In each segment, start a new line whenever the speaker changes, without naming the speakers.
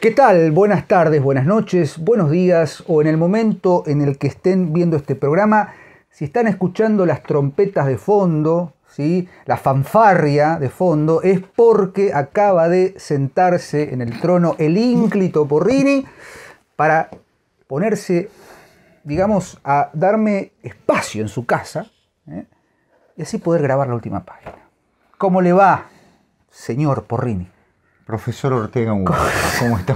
¿Qué tal? Buenas tardes, buenas noches, buenos días o en el momento en el que estén viendo este programa, si están escuchando las trompetas de fondo, ¿sí? la fanfarria de fondo, es porque acaba de sentarse en el trono el ínclito Porrini para ponerse, digamos, a darme espacio en su casa ¿eh? y así poder grabar la última página. ¿Cómo le va, señor Porrini? Profesor Ortega ¿cómo está?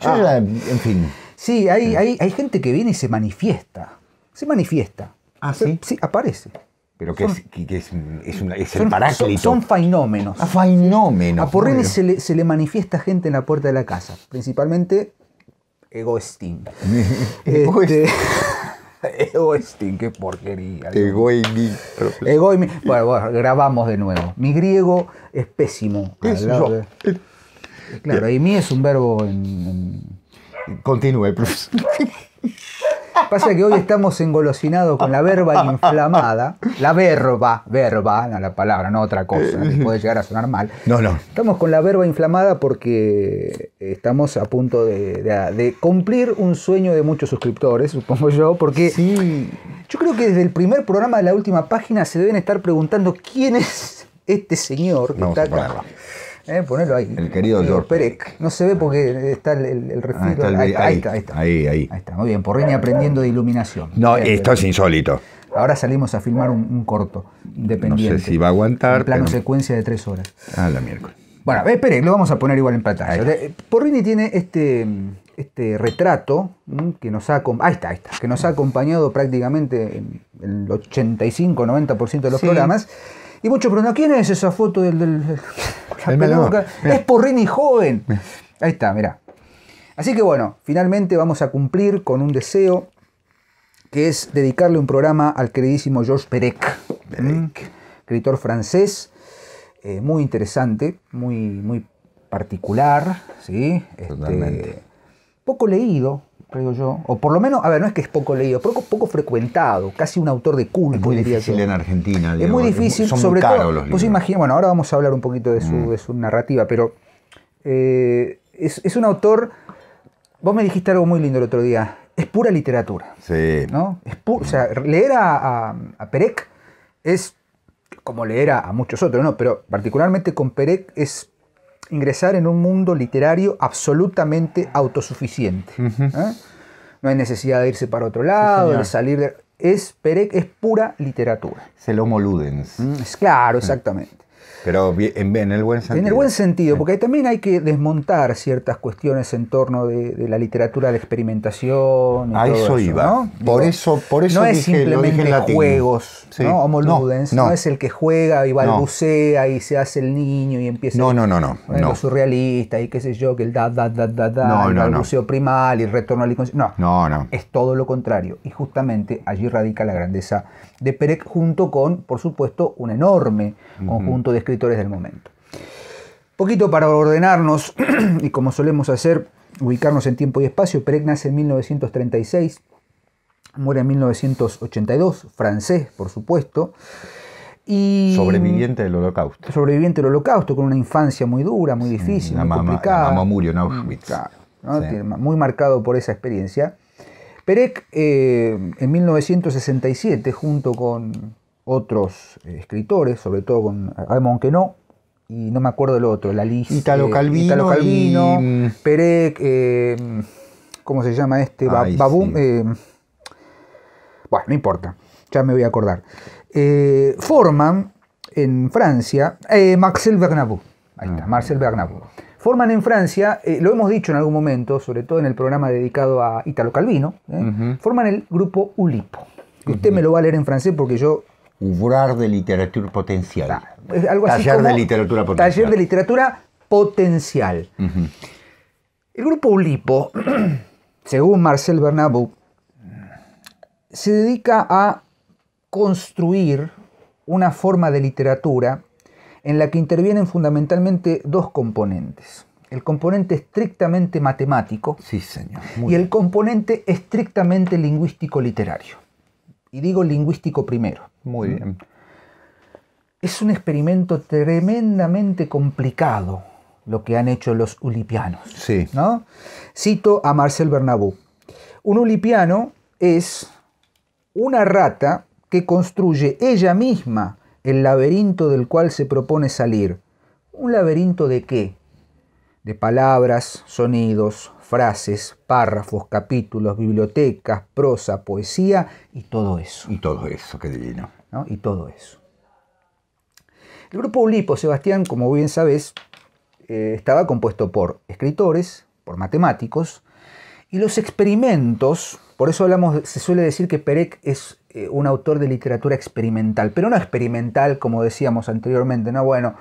Yo ya, en fin. Sí, hay, Hay, hay, gente que viene y se manifiesta. Se manifiesta. Ah, sí. Sí, aparece.
Pero que, es, que es, es, son,
el parásito? Son, son fenómenos. Ah, A Porrenes se le, se le manifiesta gente en la puerta de la casa, principalmente Egoistín. este, qué porquería. Egoimi. Egoimi. Bueno, grabamos de nuevo. Mi griego es pésimo. Es Claro, y mí es un verbo en. Continúe, profesor. Pasa que hoy estamos engolosinados con la verba inflamada, la verba, verba, no la palabra, no otra cosa, puede llegar a sonar mal. No, no. Estamos con la verba inflamada porque estamos a punto de, cumplir un sueño de muchos suscriptores, supongo yo, porque sí. yo creo que desde el primer programa de la última página se deben estar preguntando quién es este señor que está acá. Eh, ponelo ahí.
El querido George eh,
Perec. No se ve porque está el, el, ah, ahí, ahí, ahí, está,
ahí, está, muy bien. Porrini aprendiendo
de iluminación. No, esto
es insólito.
Ahora salimos a filmar un, corto independiente. No sé si va a aguantar. plano secuencia de tres horas. Ah, la miércoles. Bueno, ver, eh, lo vamos a poner igual en pantalla. Porrini tiene este, este retrato mm, que nos ha, ahí que nos ha acompañado prácticamente el 85-90% de los programas y mucho, pero ¿no quién es esa foto del, del, del Es Porrini joven. Ahí está, mirá. Así que bueno, finalmente vamos a cumplir con un deseo que es dedicarle un programa al queridísimo Georges Perec, Perec. ¿Mm? escritor francés, eh, muy interesante, muy, muy particular, ¿sí? Este, poco leído, creo yo. O por lo menos, a ver, no es que es poco leído, poco, poco frecuentado, casi un autor de culto. Es muy difícil en Argentina. Es muy difícil, sobre todo. pues imagina, bueno, ahora vamos a hablar un poquito de su, mm. narrativa, pero eh, es, un autor. Vos me dijiste algo muy lindo el otro día. Es pura literatura. Sí. O sea, leer a, a, Perec es como leer a, muchos otros, ¿no? Pero particularmente con Perec es ingresar en un mundo literario absolutamente autosuficiente. ¿eh? No hay necesidad de irse para otro lado, de salir de... Es, es pura literatura. Es el homo es, claro,
exactamente. Pero en, el buen sentido. En el buen
sentido, porque también hay que desmontar ciertas cuestiones en torno de, la literatura de experimentación. Y a todo eso iba. ¿no? Por, eso, por eso no es simplemente juegos, ¿no? no, no, es el que juega y balbucea y se hace el niño y empieza. No, no, no, no. surrealista y qué sé yo, que el da, da, da, da, da, el balbuceo primal y el retorno al inconsciente. no, no. Es todo lo contrario. Y justamente allí radica la grandeza de Perec junto con, por supuesto, un enorme conjunto de escritores del momento. Poquito para ordenarnos, y como solemos hacer, ubicarnos en tiempo y espacio, Perec nace en 1936, muere en 1982, francés, por supuesto. Y sobreviviente del holocausto. Sobreviviente del holocausto, con una infancia muy dura, muy difícil, muy complicada. murió en Auschwitz. Mm, muy marcado por esa experiencia. Perec, eh, en 1967, junto con otros eh, escritores, sobre todo con Raymond no, y no me acuerdo el otro, la lista. Italo Calvino. Perec, eh, ¿cómo se llama este? Ay, bueno, no importa, ya me voy a acordar. forman en Francia Marcel Bernabou. Ahí está, ah, Marcel Bernabou forman en Francia, eh, lo hemos dicho en algún momento, sobre todo en el programa dedicado a Italo Calvino, ¿eh? forman el grupo Ulipo. usted me lo va a leer en francés porque yo... Ubrar de literatura potencial. Ah, algo taller así de literatura potencial. Taller de literatura potencial. El grupo Ulipo, según Marcel Bernabu, se dedica a construir una forma de literatura en la que intervienen fundamentalmente dos componentes. El componente estrictamente matemático sí, señor. y el componente estrictamente lingüístico-literario. Y digo lingüístico primero. Muy ¿Mm? bien. Es un experimento tremendamente complicado lo que han hecho los ulipianos. Sí. ¿no? Cito a Marcel Bernabú. Un ulipiano es una rata que construye ella misma el laberinto del cual se propone salir. ¿Un laberinto de qué? De palabras, sonidos, frases, párrafos, capítulos, bibliotecas, prosa, poesía y todo eso. Y todo eso, qué divino. Y todo eso. El grupo Ulipo, Sebastián, como bien sabes, eh, estaba compuesto por escritores, por matemáticos, y los experimentos, por eso hablamos, se suele decir que Perec es eh, un autor de literatura experimental, pero no experimental como decíamos anteriormente, ¿no? Bueno,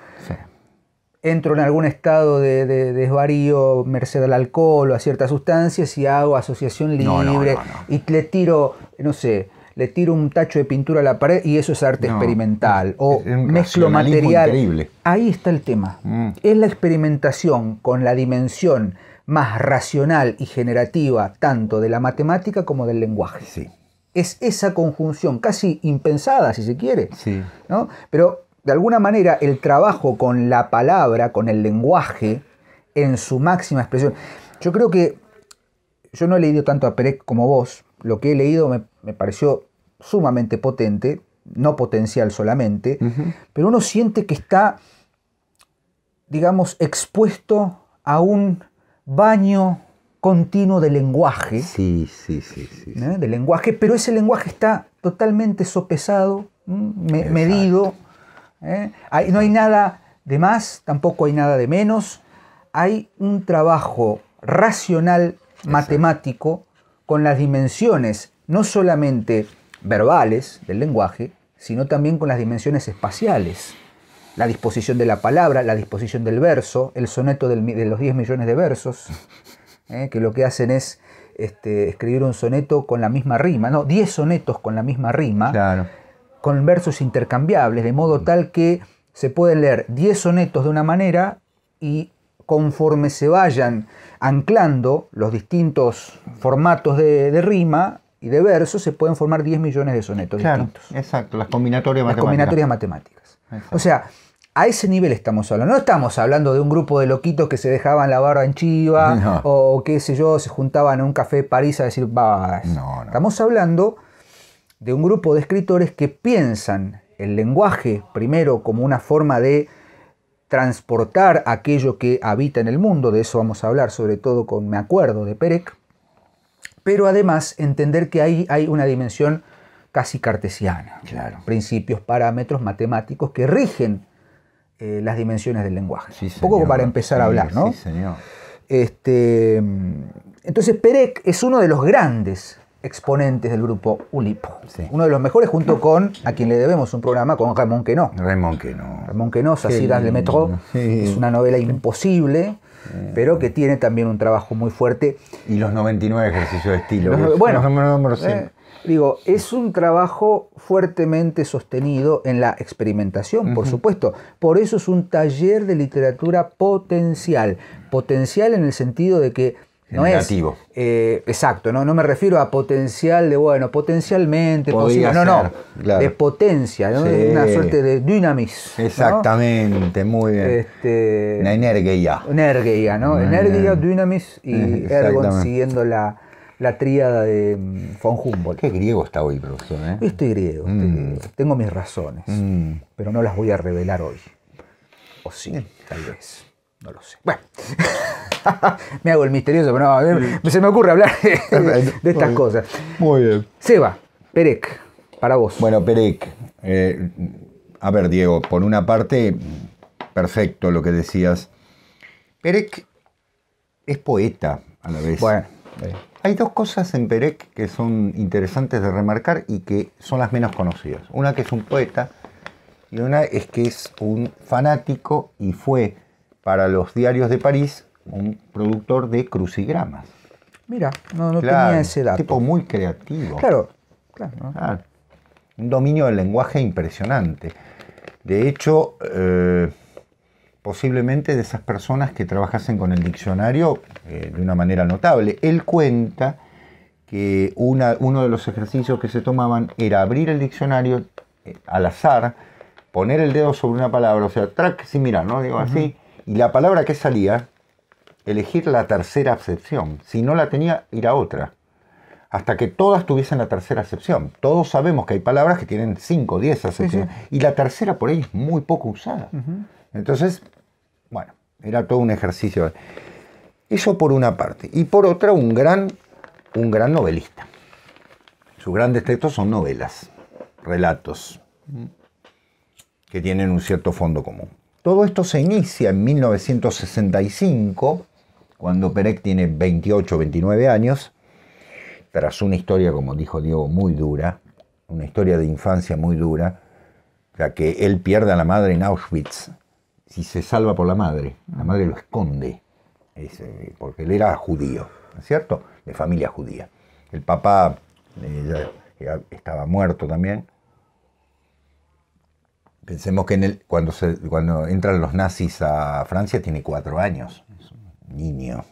entro en algún estado de, desvarío, merced al alcohol o a ciertas sustancias y hago asociación libre y le tiro, no sé, le tiro un tacho de pintura a la pared y eso es arte experimental. O mezclo material. Ahí está el tema. Mm. Es la experimentación con la dimensión más racional y generativa tanto de la matemática como del lenguaje. Sí es esa conjunción, casi impensada si se quiere, pero de alguna manera el trabajo con la palabra, con el lenguaje, en su máxima expresión. Yo creo que yo no he leído tanto a Perec como vos, lo que he leído me, pareció sumamente potente, no potencial solamente, pero uno siente que está, digamos, expuesto a un baño continuo de lenguaje. Sí, sí, sí. ¿eh? lenguaje, pero ese lenguaje está totalmente sopesado, medido. ¿eh? no hay nada de más, tampoco hay nada de menos. Hay un trabajo racional, matemático, con las dimensiones no solamente verbales del lenguaje, sino también con las dimensiones espaciales. La disposición de la palabra, la disposición del verso, el soneto de los 10 millones de versos. ¿eh? que lo que hacen es este, escribir un soneto con la misma rima, no, 10 sonetos con la misma rima, con versos intercambiables, de modo mm. tal que se pueden leer 10 sonetos de una manera y conforme se vayan anclando los distintos formatos de, rima y de verso, se pueden formar 10 millones de sonetos claro,
distintos. Exacto, las combinatorias matemáticas. Combinatorias
matemáticas. O sea, a ese nivel estamos hablando. No estamos hablando de un grupo de loquitos que se dejaban la barra en Chiva o qué sé yo, se juntaban en un café de París a decir va No, Estamos hablando de un grupo de escritores que piensan el lenguaje primero como una forma de transportar aquello que habita en el mundo, de eso vamos a hablar sobre todo con Me acuerdo de Perec, pero además entender que ahí hay una dimensión casi cartesiana, claro. principios, parámetros matemáticos que rigen eh, las dimensiones del lenguaje. Un poco para empezar a hablar, ¿no? Sí, señor. Este, entonces Perec es uno de los grandes exponentes del grupo Ulipo. Uno de los mejores junto con a quien le debemos un programa con Ramón Quenó.
Ramón Quenó.
Ramón Quenó, Sacidas de Metro. Es una novela imposible, pero que tiene también un trabajo muy fuerte.
Y los 99 ejercicios de estilo. bueno,
Digo, es un trabajo fuertemente sostenido en la experimentación, por supuesto. Por eso es un taller de literatura potencial. Potencial en el sentido de que no es. Eh, exacto, ¿no? me refiero a potencial de, bueno, potencialmente, no, no, potencia, ¿no? una suerte de dynamis.
Exactamente, muy bien. Este, una energía.
Energía, ¿no? Energía, dynamis y eh, ergon siguiendo la la tríada de mm, von Humboldt. Qué griego
está hoy, profesor. ¿eh? Estoy
mm. griego, Tengo mis razones, mm. pero no las voy a revelar hoy. O sí, tal vez. No lo sé. Bueno, me hago el misterioso, pero no, se me ocurre hablar de, estas cosas. Muy bien. Seba,
Perec, para vos. Bueno, Perec, eh, a ver, Diego, por una parte, perfecto lo que decías. Perec es poeta a la vez. Bueno, eh, hay dos cosas en Perec que son interesantes de remarcar y que son las menos conocidas. Una que es un poeta y una es que es un fanático y fue para los diarios de París un productor de crucigramas.
Mira, no, tenía ese dato. Un
tipo muy creativo. Claro, claro, ah, un dominio del lenguaje impresionante. De hecho, eh, posiblemente de esas personas que trabajasen con el diccionario eh, de una manera notable. Él cuenta que una, uno de los ejercicios que se tomaban era abrir el diccionario eh, al azar, poner el dedo sobre una palabra, o sea, track mirar, ¿no? Digo así, y la palabra que salía, elegir la tercera acepción. Si no la tenía, ir a otra. Hasta que todas tuviesen la tercera acepción. Todos sabemos que hay palabras que tienen 5, 10 acepciones. Y la tercera por ahí es muy poco usada. Entonces, era todo un ejercicio. Eso por una parte. Y por otra, un gran, un gran novelista. Sus grandes textos son novelas, relatos, que tienen un cierto fondo común. Todo esto se inicia en 1965, cuando Perec tiene 28 29 años, tras una historia, como dijo Diego, muy dura, una historia de infancia muy dura, ya que él pierde a la madre en Auschwitz si se salva por la madre. La madre lo esconde, porque él era judío, es cierto? De familia judía. El papá estaba muerto también. Pensemos que en el, cuando, se, cuando entran los nazis a Francia tiene cuatro años. Niño.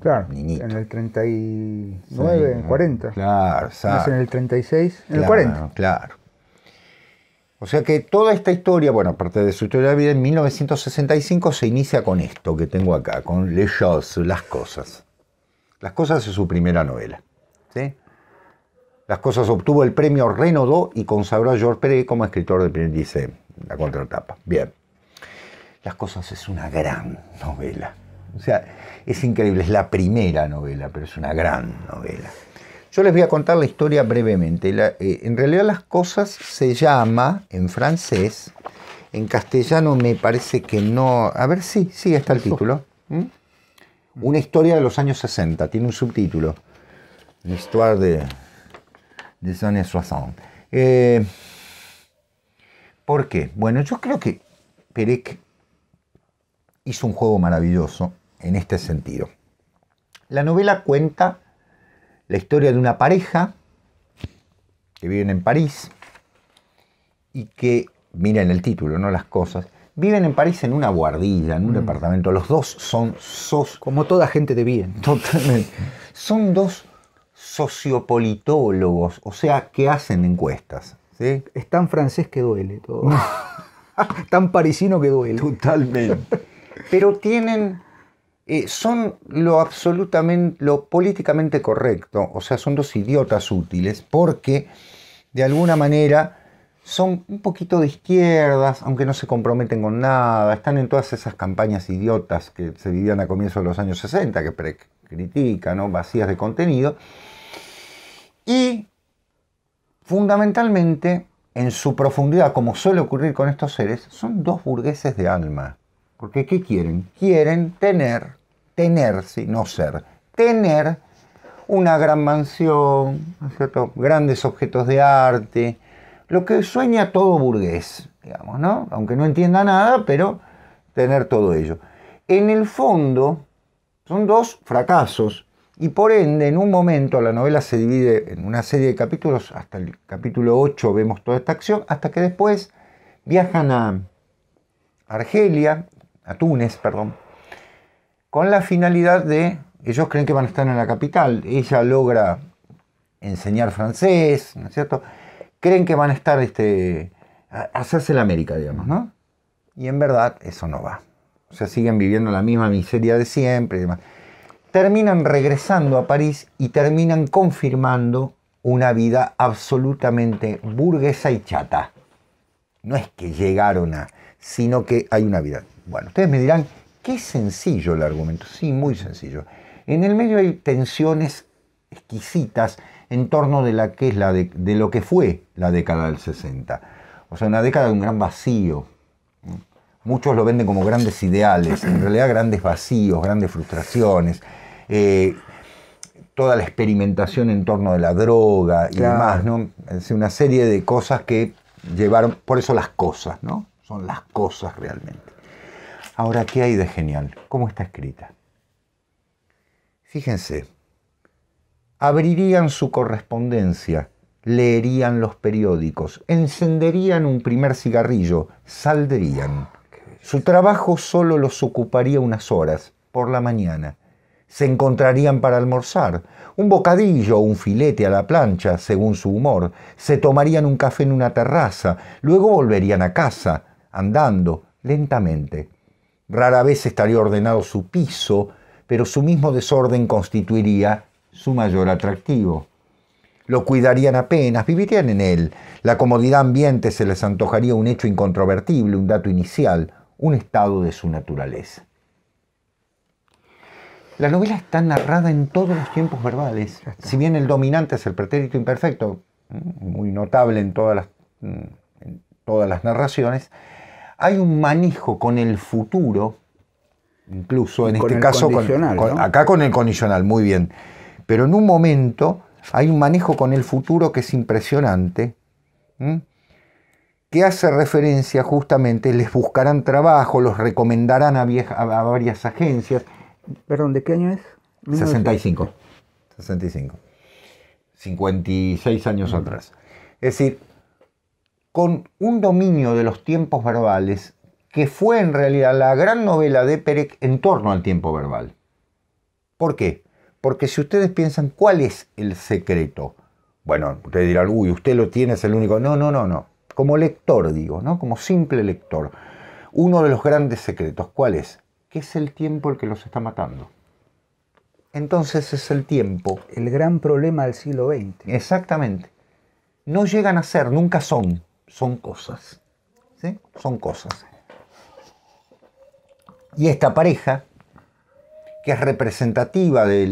Claro. Niñito. En el 39, en 40.
Claro, en
el 36, en el 40.
Claro. O sea que toda esta historia, bueno, aparte de su historia de vida, en 1965 se inicia con esto que tengo acá, con Les Choses, Las Cosas. Las Cosas es su primera novela. ¿sí? Las Cosas obtuvo el premio Renaudot y consagró a George Perec como escritor de primer, dice la contratapa. Bien. Las Cosas es una gran novela. O sea, es increíble, es la primera novela, pero es una gran novela. Yo les voy a contar la historia brevemente. Eh, en realidad las cosas se llama en francés, en castellano me parece que no... A ver, sí, sí, está el título. Mm. Una historia de los años 60, tiene un subtítulo. Una historia de, de años 60. Eh, ¿Por qué? Bueno, yo creo que Perec hizo un juego maravilloso en este sentido. La novela cuenta la historia de una pareja que viven en París y que, miren el título, no las cosas, viven en París en una guardilla, en un mm. departamento. Los dos son sos... Como toda gente de bien. Totalmente. son dos sociopolitólogos, o sea, que hacen encuestas. ¿sí? Es tan francés que duele todo. tan parisino que duele. Totalmente. Pero tienen eh, son lo absolutamente, lo políticamente correcto, o sea, son dos idiotas útiles, porque de alguna manera son un poquito de izquierdas, aunque no se comprometen con nada, están en todas esas campañas idiotas que se vivían a comienzos de los años 60, que critican, vacías de contenido, y fundamentalmente, en su profundidad, como suele ocurrir con estos seres, son dos burgueses de alma. Porque ¿qué quieren? Quieren tener, tener, no ser, tener una gran mansión, cierto? grandes objetos de arte, lo que sueña todo burgués, digamos, ¿no? Aunque no entienda nada, pero tener todo ello. En el fondo, son dos fracasos y por ende, en un momento, la novela se divide en una serie de capítulos, hasta el capítulo 8 vemos toda esta acción, hasta que después viajan a Argelia, a Túnez, perdón, con la finalidad de, ellos creen que van a estar en la capital, ella logra enseñar francés, ¿no es cierto? Creen que van a estar, este, a hacerse la América, digamos, ¿no? Y en verdad eso no va. O sea, siguen viviendo la misma miseria de siempre y demás. Terminan regresando a París y terminan confirmando una vida absolutamente burguesa y chata. No es que llegaron a sino que hay una vida. Bueno, ustedes me dirán, qué sencillo el argumento. Sí, muy sencillo. En el medio hay tensiones exquisitas en torno de, la que es la de, lo que fue la década del 60. O sea, una década de un gran vacío. Muchos lo venden como grandes ideales, en realidad grandes vacíos, grandes frustraciones. Eh, toda la experimentación en torno de la droga y demás, ¿no? Es una serie de cosas que llevaron, por eso las cosas, ¿no? son las cosas realmente. Ahora, ¿qué hay de genial? ¿Cómo está escrita? Fíjense, abrirían su correspondencia, leerían los periódicos, encenderían un primer cigarrillo, saldrían. Ah, su trabajo solo los ocuparía unas horas, por la mañana. Se encontrarían para almorzar, un bocadillo o un filete a la plancha, según su humor. Se tomarían un café en una terraza, luego volverían a casa andando, lentamente. Rara vez estaría ordenado su piso, pero su mismo desorden constituiría su mayor atractivo. Lo cuidarían apenas, vivirían en él. La comodidad ambiente se les antojaría un hecho incontrovertible, un dato inicial, un estado de su naturaleza. La novela está narrada en todos los tiempos verbales. Si bien el dominante es el pretérito imperfecto, mm, muy notable en todas las, mm, en todas las narraciones, hay un manejo con el futuro, incluso en este caso, con, acá con el condicional, muy bien, pero en un momento hay un manejo con el futuro que es impresionante, que hace referencia justamente, les buscarán trabajo, los recomendarán a, varias agencias. Perdón, ¿de qué año es? 65. 65. 56 años atrás. Es decir, con un dominio de los tiempos verbales que fue en realidad la gran novela de Pérez en torno al tiempo verbal. ¿Por qué? Porque si ustedes piensan cuál es el secreto, bueno, ustedes dirán, uy, usted lo tiene, es el único. No, no, no, no. Como lector, digo, ¿no? Como simple lector. Uno de los grandes secretos, ¿cuál es? Que es el tiempo el que los está matando. Entonces es el tiempo. El gran problema del siglo XX. Exactamente. No llegan a ser, nunca son son cosas. Son cosas. Y esta pareja, que es representativa de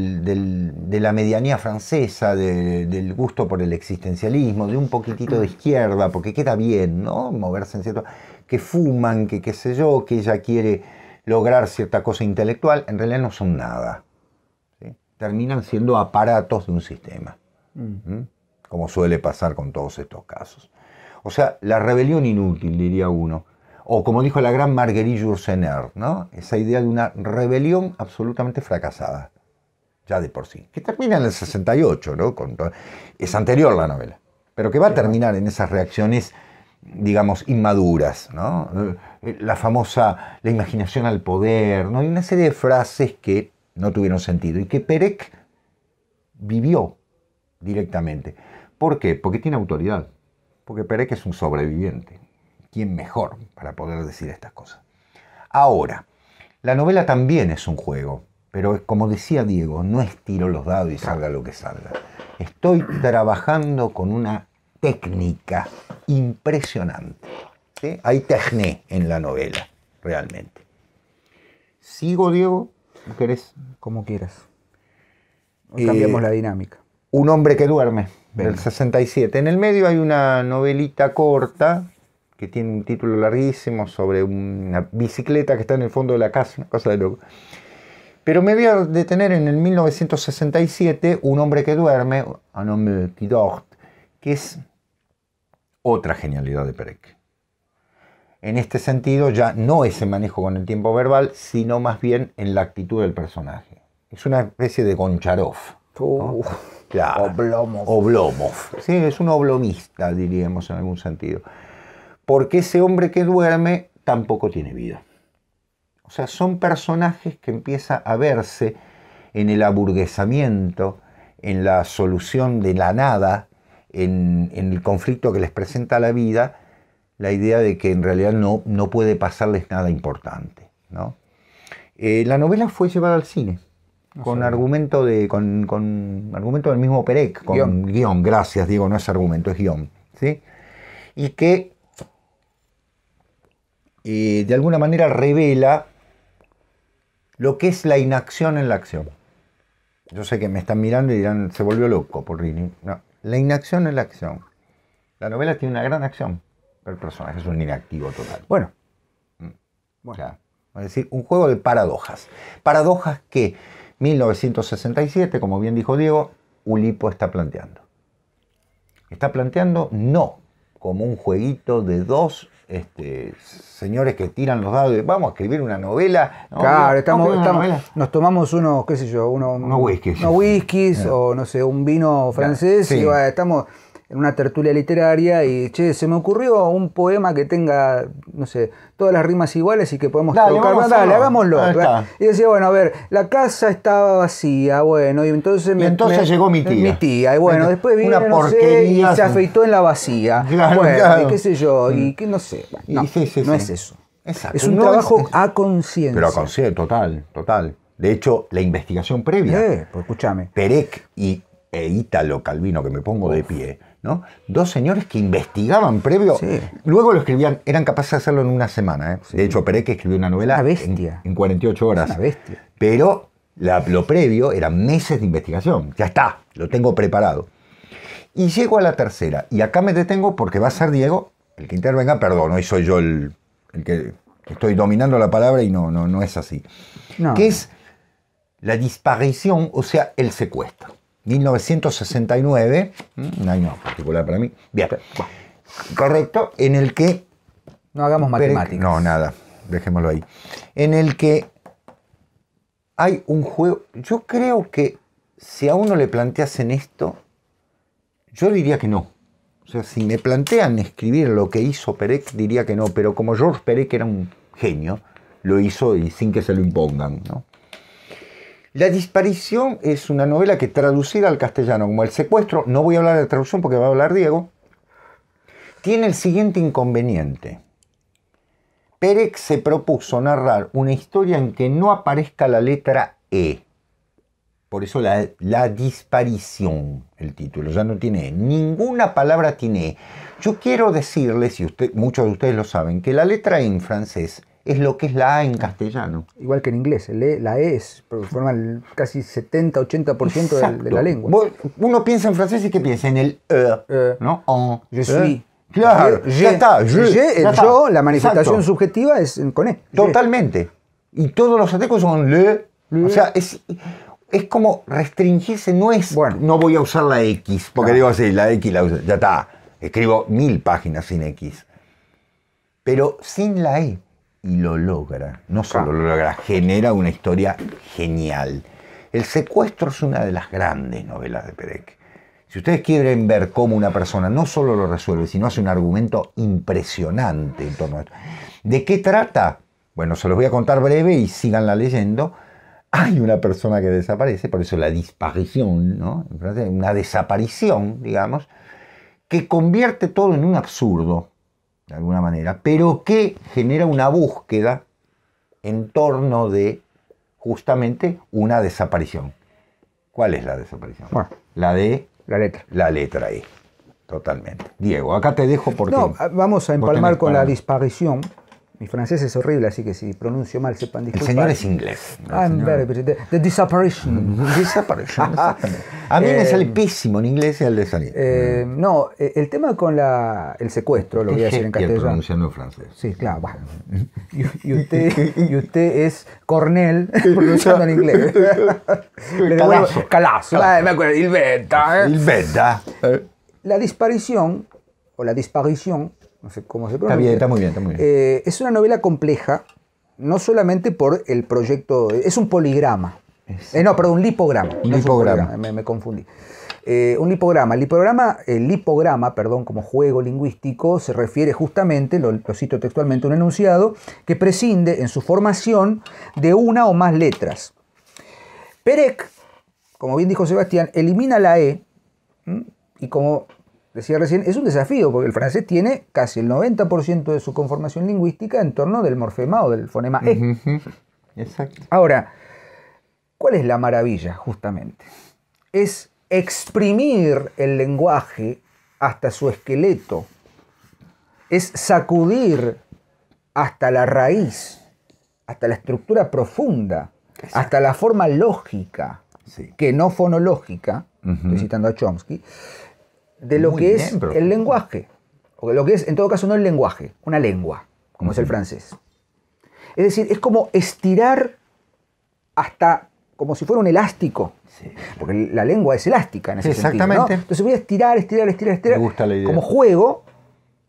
la medianía francesa, del gusto por el existencialismo, de un poquitito de izquierda, porque queda bien, ¿no? Moverse en cierto... que fuman, que qué sé yo, que ella quiere lograr cierta cosa intelectual, en realidad no son nada. Terminan siendo aparatos de un sistema, mm. como suele pasar con todos estos casos. O sea, la rebelión inútil, diría uno. O como dijo la gran Marguerite Yourcenar, ¿no? Esa idea de una rebelión absolutamente fracasada, ya de por sí. Que termina en el 68, ¿no? es anterior la novela, pero que va a terminar en esas reacciones digamos, inmaduras, ¿no? Eh, la famosa, la imaginación al poder, ¿no? Hay una serie de frases que no tuvieron sentido y que Perec vivió directamente. ¿Por qué? Porque tiene autoridad porque que es un sobreviviente. ¿Quién mejor para poder decir estas cosas? Ahora, la novela también es un juego, pero como decía Diego, no es tiro los dados y salga lo que salga. Estoy trabajando con una técnica impresionante. Hay techné en la novela, realmente. ¿Sigo, Diego? ¿Querés? Como quieras. y eh, cambiamos la dinámica. Un hombre que duerme del 67. En el medio hay una novelita corta que tiene un título larguísimo sobre una bicicleta que está en el fondo de la casa, una cosa de loco. Pero me voy a detener en el 1967, Un hombre que duerme, a nombre de dort, que es otra genialidad de Perec. En este sentido, ya no es el manejo con el tiempo verbal, sino más bien en la actitud del personaje. Es una especie de Goncharov. Oblomov. es un oblomista, diríamos en algún sentido. Porque ese hombre que duerme tampoco tiene vida. O sea, son personajes que empieza a verse en el aburguesamiento, en la solución de la nada, en, el conflicto que les presenta la vida, la idea de que en realidad no, no puede pasarles nada importante. Eh, la novela fue llevada al cine con, argumento de, con, con, argumento del mismo Perec, con guión. gracias digo no es argumento, es guión. ¿sí? Y que eh, de alguna manera revela lo que es la inacción en la acción. Yo sé que me están mirando y dirán, se volvió loco por Rini. la inacción en la acción. La novela tiene una gran acción, pero el personaje es un inactivo total. Bueno, mm. bueno. es decir, un juego de paradojas. Paradojas que 1967, como bien dijo Diego, Ulipo está planteando. Está planteando no como un jueguito de dos este, señores que tiran los dados y vamos a escribir una novela. claro, estamos,
nos tomamos unos, qué sé yo, unos, unos whiskies, unos whiskies eh. o no sé, un vino francés y estamos, en una tertulia literaria y, che, se me ocurrió un poema que tenga, no sé, todas las rimas iguales y que podemos dale, Dale, hagámoslo. Y decía, bueno, a ver, la casa estaba vacía, bueno, y entonces... Y entonces llegó mi tía. Mi tía, y bueno, después vino, una porquería, y se afeitó
en la vacía. y qué sé
yo, y mm. qué no sé. No, no es eso. Es un trabajo
a conciencia. Pero a conciencia, total, total. De hecho, la investigación previa. Eh, pues escúchame. Perec y e Ítalo Calvino, que me pongo de pie Dos señores que investigaban previo, luego lo escribían, eran capaces de hacerlo en una semana. ¿eh? De hecho, que escribió una novela bestia. En, 48 horas. Pero lo previo eran meses de investigación. Ya está, lo tengo preparado. Y llego a la tercera, y acá me detengo porque va a ser Diego el que intervenga, perdón, hoy soy yo el, el que estoy dominando la palabra y no, no, no es así. Que es la disparición, o sea, el secuestro. 1969, un año particular para mí, bien, correcto, en el que... No hagamos matemáticas. No, nada, dejémoslo ahí. En el que hay un juego, yo creo que si a uno le planteasen esto, yo diría que no. O sea, si me plantean escribir lo que hizo Perec, diría que no, pero como George Perec era un genio, lo hizo y sin que se lo impongan, ¿no? La disparición es una novela que traducida al castellano como el secuestro, no voy a hablar de traducción porque va a hablar Diego, tiene el siguiente inconveniente. Pérez se propuso narrar una historia en que no aparezca la letra E. Por eso la, disparición, el título, ya no tiene E. Ninguna palabra tiene E. Yo quiero decirles, y usted, muchos de ustedes lo saben, que la letra E en francés es lo que es la A en castellano.
Igual que en inglés, e, la E es, forma casi 70-80% de, la lengua.
uno piensa en francés y ¿qué piensa? En el E, e. ¿no? En, je suis. ¿Eh? Claro, je, yo, la manifestación subjetiva es con E. Totalmente. Y todos los atecos son le, O sea, es, como restringirse, no es. Bueno. No voy a usar la X, porque digo así, la X la ya está. Escribo mil páginas sin X. Pero sin la E y lo logra. No solo lo logra, genera una historia genial. El secuestro es una de las grandes novelas de Perec. Si ustedes quieren ver cómo una persona no solo lo resuelve, sino hace un argumento impresionante en torno a esto. ¿De qué trata? Bueno, se los voy a contar breve y síganla leyendo. Hay una persona que desaparece, por eso la disparición, ¿no? Una desaparición, digamos, que convierte todo en un absurdo de alguna manera, pero que genera una búsqueda en torno de justamente una desaparición. ¿Cuál es la desaparición? la de la letra. La letra E. Totalmente. Diego, acá te dejo porque. No,
vamos a empalmar con la disparición mi francés es horrible, así que si pronuncio mal, sepan disculpar. El señor es
inglés. I'm very
the, the, Disapparition. disapparition. a mí me sale eh,
pésimo en inglés y al de salir. Eh,
eh. no, el tema con la, el secuestro, lo voy a decir en castellano. pronunciando en francés. Sí, claro. Bueno. Y, usted, y usted es Cornell, pronunciando en inglés. calazo. Calazo. me acuerdo, Ilveta. Ilveta. La disparición, o la disparición, no sé cómo se pronuncia. Está bien, está muy bien, está muy bien. Eh, es una novela compleja, no solamente por el proyecto, es un poligrama. Eh, no, perdón, un lipograma. Un lipograma. Me, confundí. Eh, un lipograma. El lipograma, lipograma, perdón, como juego lingüístico, se refiere justamente, lo, cito textualmente, un enunciado que prescinde en su formación de una o más letras. Perec, como bien dijo Sebastián, elimina la E y como decía recién, es un desafío porque el francés tiene casi el 90% de su conformación lingüística en torno del morfema o del fonema E. Exacto. Ahora, ¿cuál es la maravilla justamente? Es exprimir el lenguaje hasta su esqueleto, es sacudir hasta la raíz, hasta la estructura profunda, hasta la forma lógica, que no fonológica, estoy citando a Chomsky, de lo que es el lenguaje. O lo que es, en todo caso, no el lenguaje, una lengua, como es el francés. Es decir, es como estirar hasta como si fuera un elástico. Porque la lengua es elástica en ese sentido, Exactamente. Entonces voy a estirar, estirar, estirar, estirar. Me gusta la idea. Como juego,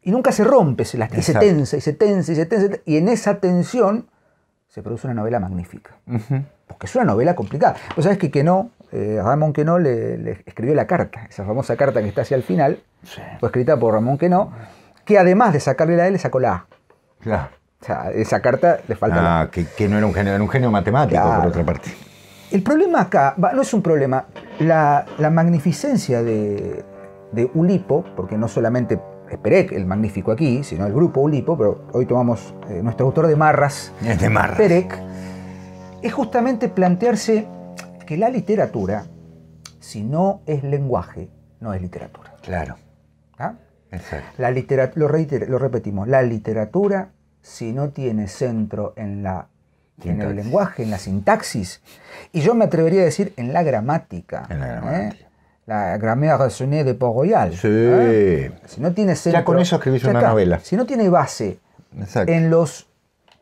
y nunca se rompe ese elástico. Y se tensa, y se tensa, y se tensa. Y en esa tensión se produce una novela magnífica. Porque es una novela complicada. Vos sabes que, que no, eh, Ramón Quenó le, le, escribió la carta, esa famosa carta que está hacia el final, fue escrita por Ramón Quenó, que además de sacarle la E le sacó la A. O sea, esa carta le falta.
Ah, que, que, no era un genio, era un genio matemático, por otra parte.
El problema acá, no es un problema, la, magnificencia de, Ulipo, porque no solamente Perec, el magnífico aquí, sino el grupo Ulipo, pero hoy tomamos eh, nuestro autor de Marras, de Marras. Perec, es justamente plantearse que la literatura, si no es lenguaje, no es literatura. Claro. ¿Ah? Exacto. La lo, repetimos, la literatura, si no tiene centro en, la, en el lenguaje, en la sintaxis, y yo me atrevería a decir en la gramática. la ¿eh? gramática. La de Port Royal. ¿eh? Si no tiene centro. Ya con eso escribís una Si no tiene base en los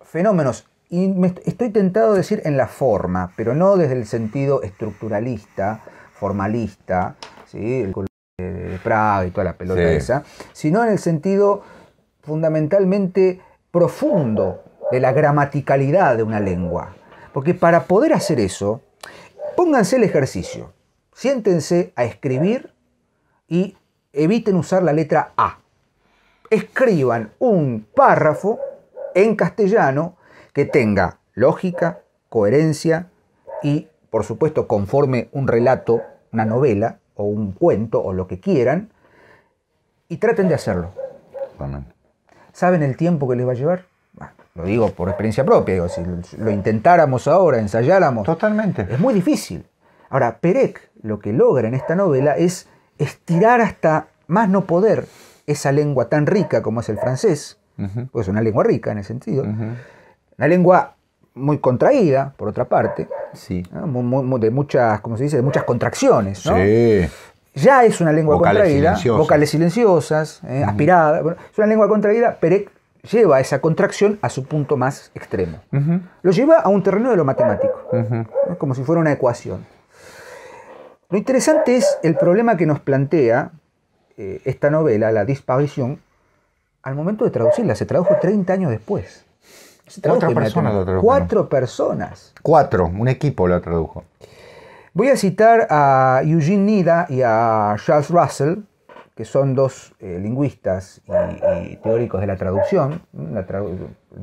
fenómenos y estoy tentado a decir en la forma, pero no desde el sentido estructuralista, formalista, ¿sí? el de Prado y toda la pelota esa, sino en el sentido fundamentalmente profundo de la gramaticalidad de una lengua. Porque para poder hacer eso, pónganse el ejercicio, siéntense a escribir y eviten usar la letra A. Escriban un párrafo en castellano que tenga lógica, coherencia y, por supuesto, conforme un relato, una novela o un cuento o lo que quieran, y traten de hacerlo. ¿Saben el tiempo que les va a llevar? lo digo por experiencia propia, si lo intentáramos ahora, ensayáramos. Totalmente. Es muy difícil. Ahora, Perec lo que logra en esta novela es estirar hasta más no poder esa lengua tan rica como es el francés, pues es una lengua rica en ese sentido, una lengua muy contraída, por otra parte, de muchas, como se dice, de muchas contracciones. Ya es una lengua contraída, vocales silenciosas, ¿eh? aspiradas. es una lengua contraída, pero lleva esa contracción a su punto más extremo. Lo lleva a un terreno de lo matemático, como si fuera una ecuación. Lo interesante es el problema que nos plantea eh, esta novela, La disparición, al momento de traducirla. Se tradujo 30 años después. Cuatro personas Cuatro personas.
Cuatro, un equipo lo tradujo.
Voy a citar a Eugene Nida y a Charles Russell, que son dos eh, lingüistas y, teóricos de la traducción, la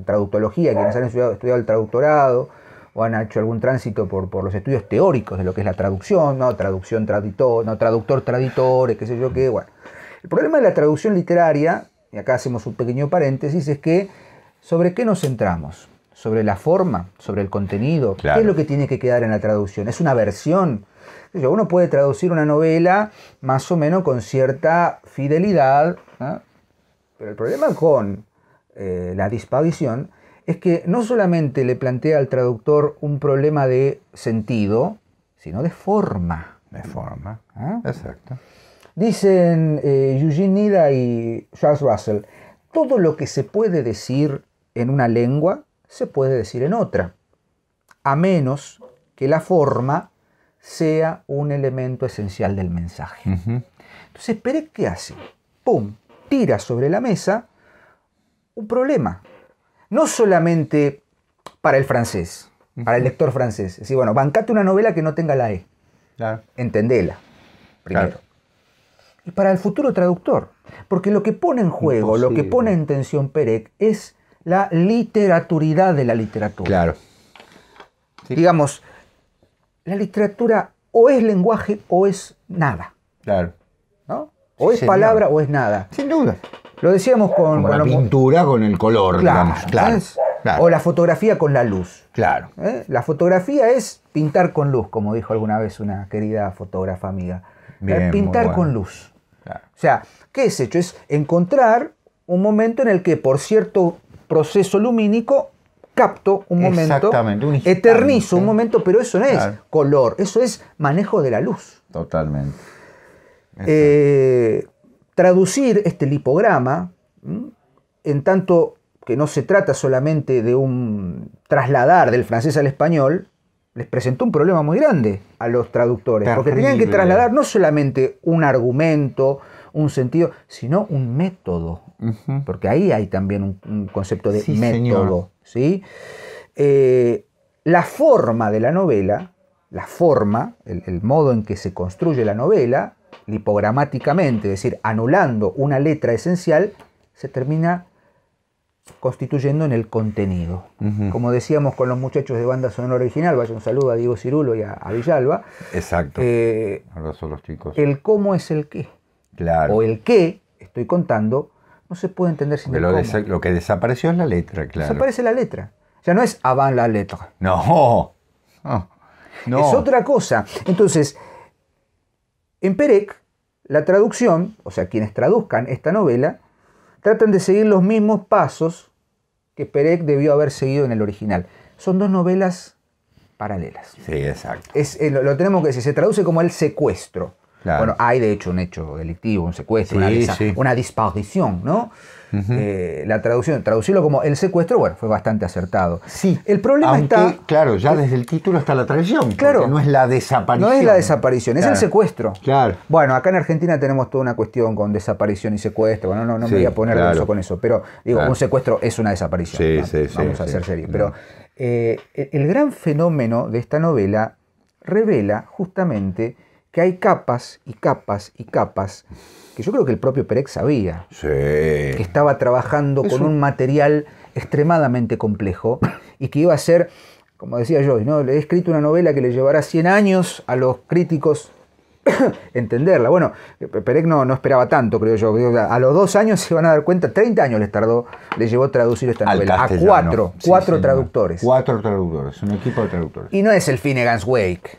traductología, quienes han estudiado, el traductorado o han hecho algún tránsito por, los estudios teóricos de lo que es la traducción, ¿no? Traducción, traditor, no, traductor, traditores, qué sé yo qué, El problema de la traducción literaria, y acá hacemos un pequeño paréntesis, es que ¿sobre qué nos centramos? ¿Sobre la forma? ¿Sobre el contenido? ¿Qué es lo que tiene que quedar en la traducción? ¿Es una versión? Uno puede traducir una novela más o menos con cierta fidelidad, pero el problema con eh, la disparición es que no solamente le plantea al traductor un problema de sentido, sino de forma. De forma, ¿Ah? exacto. Dicen eh, Eugene Nida y Charles Russell, todo lo que se puede decir en una lengua se puede decir en otra, a menos que la forma sea un elemento esencial del mensaje. Entonces Pérez, ¿qué hace? ¡Pum! Tira sobre la mesa un problema. No solamente para el francés, para el lector francés. Es decir, bueno, bancate una novela que no tenga la E. Claro. Entendela, primero. Y para el futuro traductor. Porque lo que pone en juego, lo que pone en tensión Pérez es la literaturidad de la literatura. Claro. Digamos, la literatura o es lenguaje o es nada. Claro. ¿No? O es palabra o es nada. Sin duda. Lo decíamos con, la pintura, con el color, claro, digamos. Claro, O la fotografía con la luz. Claro. ¿Eh? La fotografía es pintar con luz, como dijo alguna vez una querida fotógrafa amiga. Eh, Bien, pintar con luz. Claro. O sea, ¿qué es hecho? Es encontrar un momento en el que por cierto proceso lumínico, capto un momento, eternizo un momento, pero eso no es color, eso es manejo de la luz.
Totalmente.
Eh, traducir este lipograma, en tanto que no se trata solamente de un trasladar del francés al español, les presentó un problema muy grande a los traductores, porque tenían que trasladar no solamente un argumento, un sentido, sino un método porque ahí hay también un, concepto de método. Eh, la forma de la novela, la forma, el, modo en que se construye la novela, lipogramáticamente, es decir, anulando una letra esencial, se termina constituyendo en el contenido. Como decíamos con los muchachos de banda sonora original, vaya un saludo a Diego Cirulo y a, Villalba.
Exacto. Eh, los chicos.
El cómo es el qué. Claro. O el qué, estoy contando, no se puede entender sin Lo,
que desapareció es la letra, claro. Desaparece la letra. O sea, no es avant la letra. Ah. No. Es otra cosa.
Entonces, en Perec, la traducción, o sea, quienes traduzcan esta novela, tratan de seguir los mismos pasos que Perec debió haber seguido en el original. Son dos novelas paralelas.
Sí, exacto.
Eh, lo, lo, tenemos que decir, se traduce como el secuestro. Bueno, hay de hecho un hecho delictivo, un secuestro, una, disparición, ¿no? Eh, la traducción, traducirlo como el secuestro, bueno, fue bastante acertado.
Sí. El problema está. Claro, ya desde el título está la traición. Claro. No es la desaparición. No es la desaparición, es el secuestro. Claro. Bueno,
acá en Argentina tenemos toda una cuestión con desaparición y secuestro. Bueno, no, me voy a poner con eso, pero digo, un secuestro es una desaparición. Sí, sí, Vamos a ser serios. Pero eh, el gran fenómeno de esta novela revela justamente que hay capas y capas y capas que yo creo que el propio Perec sabía. Que estaba trabajando con un material extremadamente complejo y que iba a ser, como decía yo, ¿no? le he escrito una novela que le llevará 100 años a los críticos entenderla. Bueno, Perec no, no, esperaba tanto, creo yo. A los dos años se van a dar cuenta, 30 años les tardó, les llevó a traducir esta novela. A cuatro, cuatro traductores. Cuatro traductores, un equipo de traductores. Y no es el Finnegan's Wake.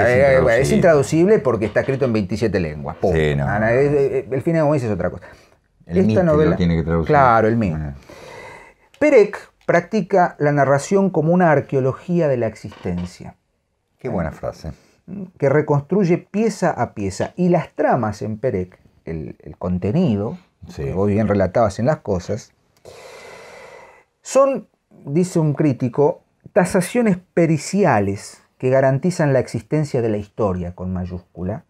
Eh, es, intraducible. porque está escrito en 27 lenguas. El fin de Gómez es otra cosa. El Esta novela, tiene que traducir. Claro, el mío. Perec practica la narración como una arqueología de la existencia. Qué buena frase. Que reconstruye pieza a pieza. Y las tramas en Perec, el, contenido, que vos bien relatabas en las cosas, son, dice un crítico, tasaciones periciales que garantizan la existencia de la historia con mayúscula,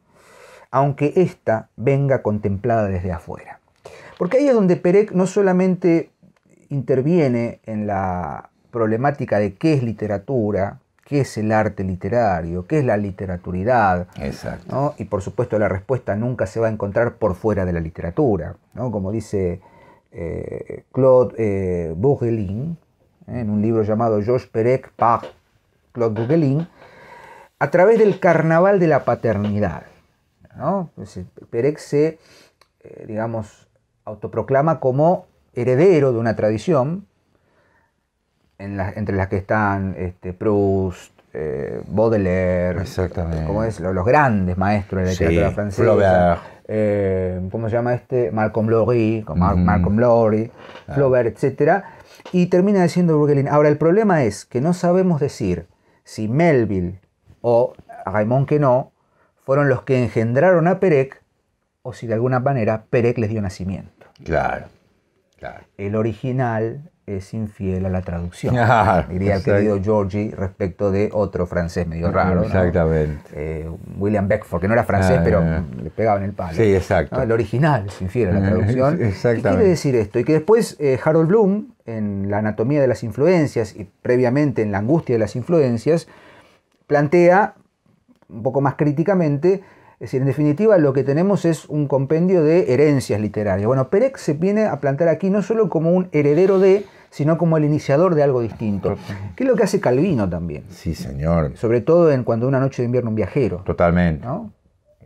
aunque ésta venga contemplada desde afuera. Porque ahí es donde Perec no solamente interviene en la problemática de qué es literatura, qué es el arte literario, qué es la literaturidad. Exacto. Y por supuesto la respuesta nunca se va a encontrar por fuera de la literatura. Como dice eh, Claude eh, eh, en un libro llamado Georges Perec par Claude Bouguelin, a través del carnaval de la paternidad. ¿no? Pérez pues, eh, se, eh, digamos, autoproclama como heredero de una tradición, entre las que están este, Proust, eh, Baudelaire, es, los, grandes maestros de la literatura francesa. ¿Cómo se llama este? Malcolm Lowry, Malcolm Flaubert, etc. Y termina diciendo Burgelin. Ahora, el problema es que no sabemos decir si Melville o Raymond no fueron los que engendraron a Perec, o si de alguna manera Perec les dio nacimiento. Claro, El original es infiel a la traducción, diría el querido Georgie respecto de otro francés medio raro. Exactamente. Eh, William Beckford, que no era francés, ah, pero eh. le pegaba en el palo. Sí, exacto. El original es infiel a la eh, traducción. ¿Qué quiere decir esto? Y que después Harold Bloom, en La anatomía de las influencias y previamente en La angustia de las influencias, plantea un poco más críticamente, es decir, en definitiva lo que tenemos es un compendio de herencias literarias. Bueno, Pérez se viene a plantear aquí no solo como un heredero de, sino como el iniciador de algo distinto. Que es lo que hace Calvino también. Sí, señor. Sobre todo en Cuando una noche de invierno un viajero.
Totalmente.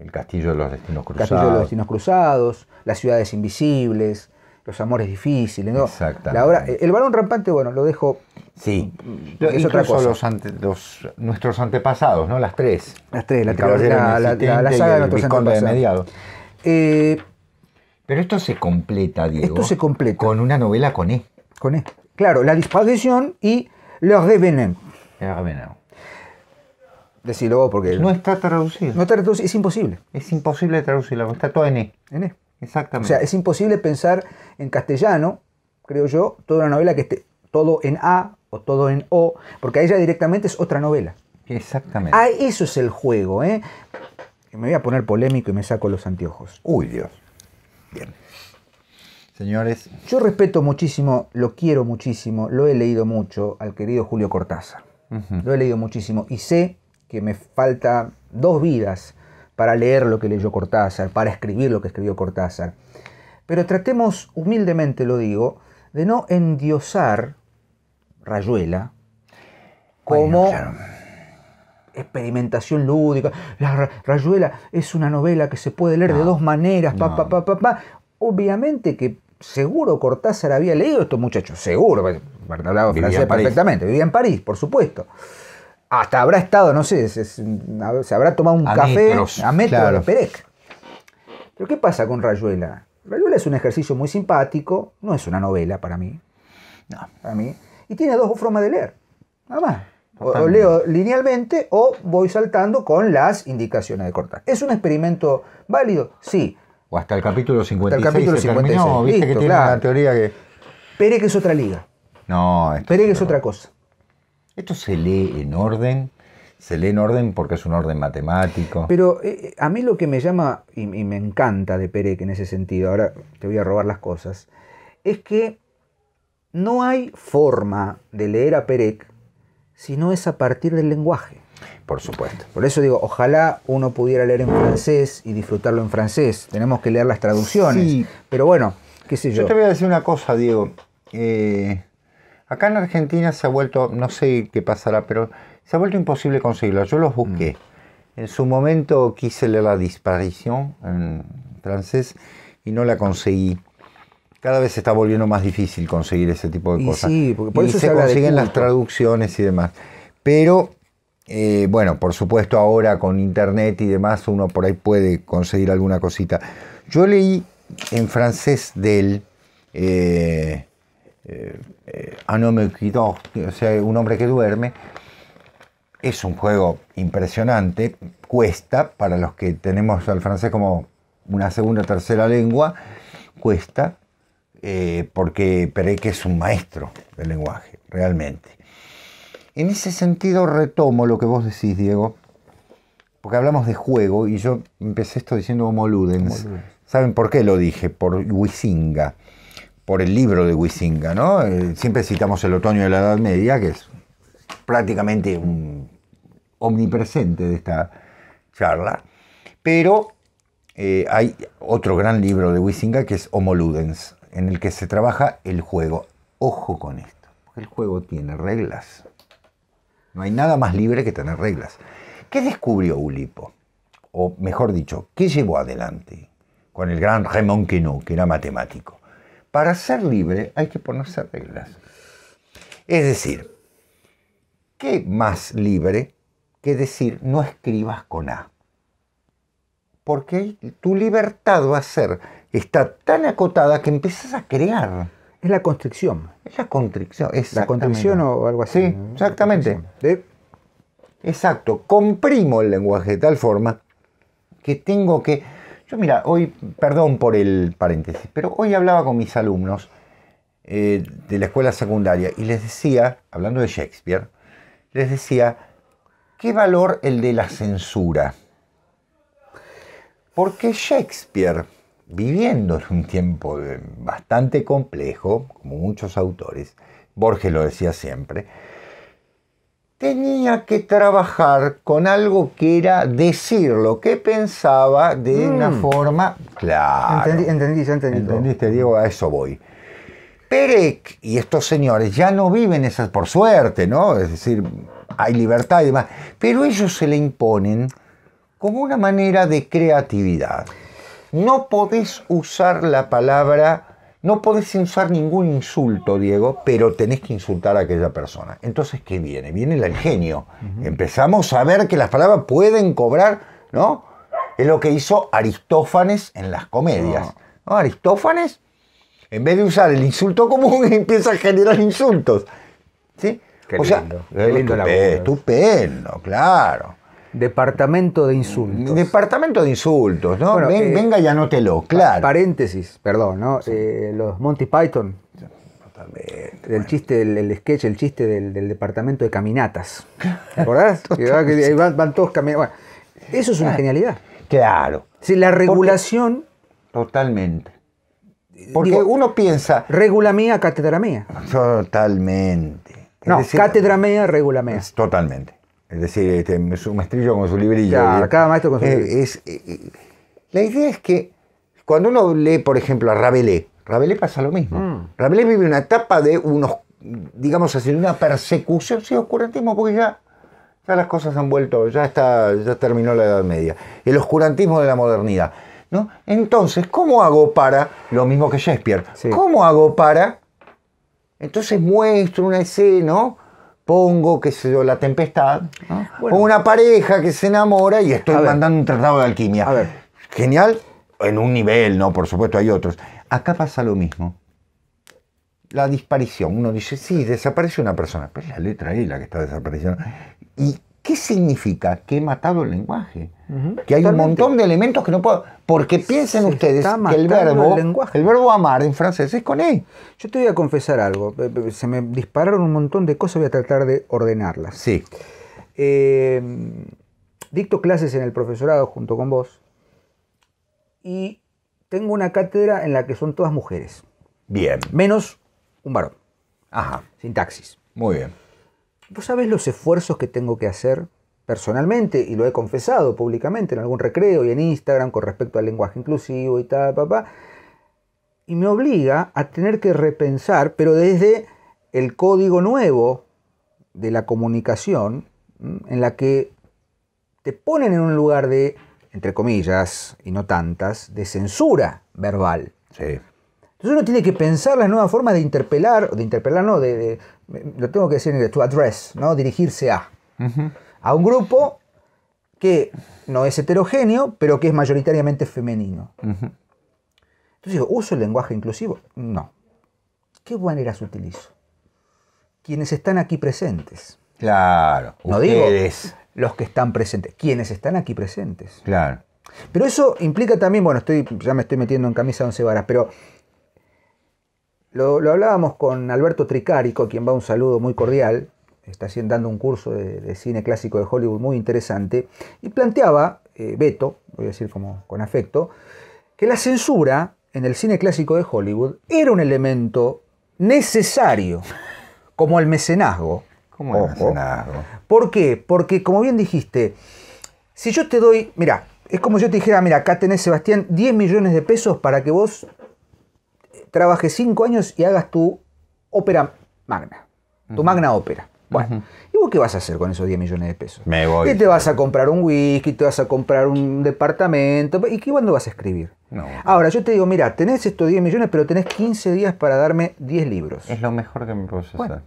El castillo de los destinos
cruzados. Castillo de los destinos cruzados, las ciudades invisibles, los amores difíciles, ¿no? La eh, el Balón rampante, bueno, lo dejo.
Sí, mm, es otra cosa. Los, ante, nuestros antepasados, ¿no? Las tres. Las tres, la, la, la, la, saga de nuestros antepasados. De eh, Pero esto se completa, Diego. Esto se completa. Con una novela con E. Con E.
Claro, La disposición y
Le Revenant. Le Revenant. Decílo vos porque. No está traducido. No está traducido, es imposible. Es imposible traducirlo, está todo en E. En E. Exactamente. O sea, es imposible
pensar en castellano, creo yo, toda una novela que esté todo en A o todo en O, porque a ella directamente es otra novela.
Exactamente.
Ah, eso es el juego, ¿eh? Me voy a poner polémico y me saco los anteojos. Uy, Dios. Bien. Señores. Yo respeto muchísimo, lo quiero muchísimo, lo he leído mucho al querido Julio Cortázar. Lo he leído muchísimo y sé que me falta dos vidas para leer lo que leyó Cortázar, para escribir lo que escribió Cortázar. Pero tratemos, humildemente lo digo, de no endiosar Rayuela como experimentación lúdica. La Rayuela es una novela que se puede leer de dos maneras, Obviamente que seguro Cortázar había leído estos muchachos, seguro, hablaba francés perfectamente, vivía en París, por supuesto hasta habrá estado, no sé, se, habrá tomado un café a metro de Perec. Pero ¿qué pasa con Rayuela? Rayuela es un ejercicio muy simpático, no es una novela para mí. No. Para mí. Y tiene dos formas de leer. Nada más. O, leo linealmente o voy saltando con las indicaciones de cortar. ¿Es un experimento válido? Sí.
O hasta el capítulo 56. el capítulo 56. Viste que tiene
teoría que. Pérez es otra liga.
No, Pérez es otra cosa. Esto se lee en orden. Se lee en orden porque es un orden matemático. Pero
eh, eh, a mí lo que me llama y, me encanta de Perec en ese sentido, ahora te voy a robar las cosas, es que no hay forma de leer a Perec si no es a partir del lenguaje. Por supuesto. Por eso digo, ojalá uno pudiera leer en francés y disfrutarlo en francés. Tenemos que leer las traducciones. Pero bueno,
qué sé yo. Yo te voy a decir una cosa, Diego. Eh, Acá en Argentina se ha vuelto, no sé qué pasará, pero se ha vuelto imposible conseguirla. Yo los busqué. Mm. En su momento quise leer La Disparición en francés y no la conseguí. Cada vez se está volviendo más difícil conseguir ese tipo de cosas. Sí, porque y se, consiguen las traducciones y demás. Pero, eh, bueno, por supuesto ahora con internet y demás uno por ahí puede conseguir alguna cosita. Yo leí en francés del eh, eh ah, o sea, un hombre que duerme, es un juego impresionante, cuesta, para los que tenemos al francés como una segunda o tercera lengua, cuesta, eh, porque Perec es un maestro del lenguaje, realmente. En ese sentido retomo lo que vos decís, Diego, porque hablamos de juego y yo empecé esto diciendo como ¿Saben por qué lo dije? Por Huizinga por el libro de Huizinga, ¿no? Eh, siempre citamos el otoño de la Edad Media, que es prácticamente un omnipresente de esta charla, pero eh, hay otro gran libro de Huizinga que es Homoludens, en el que se trabaja el juego. Ojo con esto, porque el juego tiene reglas. No hay nada más libre que tener reglas. ¿Qué descubrió Ulipo? O mejor dicho, ¿qué llevó adelante con el gran Raymond Queneau, que era matemático? Para ser libre hay que ponerse reglas. Es decir, ¿qué más libre que decir no escribas con A? Porque tu libertad va a ser, está tan acotada que empiezas a crear. Es la constricción. Es la constricción, La constricción o algo así. Sí, exactamente. Exacto. Comprimo el lenguaje de tal forma que tengo que yo mira, hoy, perdón por el paréntesis, pero hoy hablaba con mis alumnos eh, de la escuela secundaria y les decía, hablando de Shakespeare, les decía, ¿qué valor el de la censura? Porque Shakespeare, viviendo en un tiempo eh, bastante complejo, como muchos autores, Borges lo decía siempre, tenía que trabajar con algo que era decir lo que pensaba de una mm. forma clara. Entendí, entendí, Entendiste, Diego, a eso voy. Perec y estos señores ya no viven esas, por suerte, ¿no? Es decir, hay libertad y demás, pero ellos se le imponen como una manera de creatividad. No podés usar la palabra no podés usar ningún insulto, Diego, pero tenés que insultar a aquella persona. Entonces, ¿qué viene? Viene el ingenio. Empezamos a ver que las palabras pueden cobrar, ¿no? Es lo que hizo Aristófanes en las comedias. Ah. Aristófanes, en vez de usar el insulto común, empieza a generar insultos. ¿Sí? Qué o lindo, sea, lindo estupendo, claro. Departamento de
insultos. Departamento de insultos, ¿no? Venga, ya no venga y claro. Paréntesis, perdón, ¿no? Eh, los Monty Python. Totalmente, el chiste, el, sketch, el chiste del, departamento de caminatas. ¿Te que van, todos caminando. eso es una genialidad.
Claro. Si la regulación. totalmente. Porque
uno piensa. Regula mía, cátedra mía.
Totalmente. no, cátedra mía, regula mía. Totalmente. Es decir, este, su maestrillo con su librillo. cada maestro con su eh, librillo. Eh, eh, la idea es que cuando uno lee, por ejemplo, a Rabelais, Rabelais pasa lo mismo. Mm. Rabelais vive una etapa de unos, digamos así, una persecución, sí, oscurantismo, porque ya, ya las cosas han vuelto, ya, está, ya terminó la Edad Media. El oscurantismo de la modernidad. ¿no? Entonces, ¿cómo hago para, lo mismo que Shakespeare, cómo hago para, entonces muestro una escena, pongo, que se dio la tempestad, ah, o una pareja que se enamora y estoy mandando un tratado de alquimia. A ver. Genial, en un nivel, ¿no? Por supuesto hay otros. Acá pasa lo mismo. La disparición. Uno dice, sí, desapareció una persona, pero la letra E la que está desapareciendo. Y ¿Qué significa que he matado el lenguaje?
Que hay un montón
de elementos que no puedo. Porque piensen ustedes que el verbo, el, el, verbo
amar en francés es con E. Yo te voy a confesar algo. Eh, eh, se me dispararon un montón de cosas, voy a tratar de ordenarlas. Sí. Eh, dicto clases en el profesorado junto con vos. Y tengo una cátedra en la que son todas mujeres. Bien. Menos un varón. Ajá. Sin taxis. Muy bien. ¿Vos sabés los esfuerzos que tengo que hacer personalmente? Y lo he confesado públicamente en algún recreo y en Instagram con respecto al lenguaje inclusivo y tal, papá. Y me obliga a tener que repensar, pero desde el código nuevo de la comunicación, en la que te ponen en un lugar de, entre comillas, y no tantas, de censura verbal. Sí. Entonces uno tiene que pensar la nueva forma de interpelar, o de interpelar, no, de, lo tengo que decir en tu address, ¿no? dirigirse a, a un grupo que no es heterogéneo, pero que es mayoritariamente femenino. Entonces digo, ¿uso el lenguaje inclusivo? No. ¿Qué maneras utilizo? Quienes están aquí presentes.
Claro. No digo
los que están presentes, quienes están aquí presentes. Claro. Pero eso implica también, bueno, estoy, ya me estoy metiendo en camisa de once varas, pero lo, hablábamos con Alberto Tricarico, quien va un saludo muy cordial, está dando un curso de, cine clásico de Hollywood muy interesante, y planteaba, eh, Beto, voy a decir como con afecto, que la censura en el cine clásico de Hollywood era un elemento necesario, como el mecenazgo. ¿Cómo el mecenazgo. ¿Por qué? Porque, como bien dijiste, si yo te doy, mira, es como yo te dijera, mira, acá tenés, Sebastián, 10 millones de pesos para que vos trabajes cinco años y hagas tu ópera magna, tu magna ópera. Bueno, ¿y vos qué vas a hacer con esos 10 millones de pesos? Me voy. Y te vas a comprar un whisky, te vas a comprar un departamento. ¿Y qué cuándo vas a escribir? No. Ahora, yo te digo, mira, tenés estos 10 millones, pero tenés 15 días para darme 10 libros. Es lo mejor que me puedes hacer.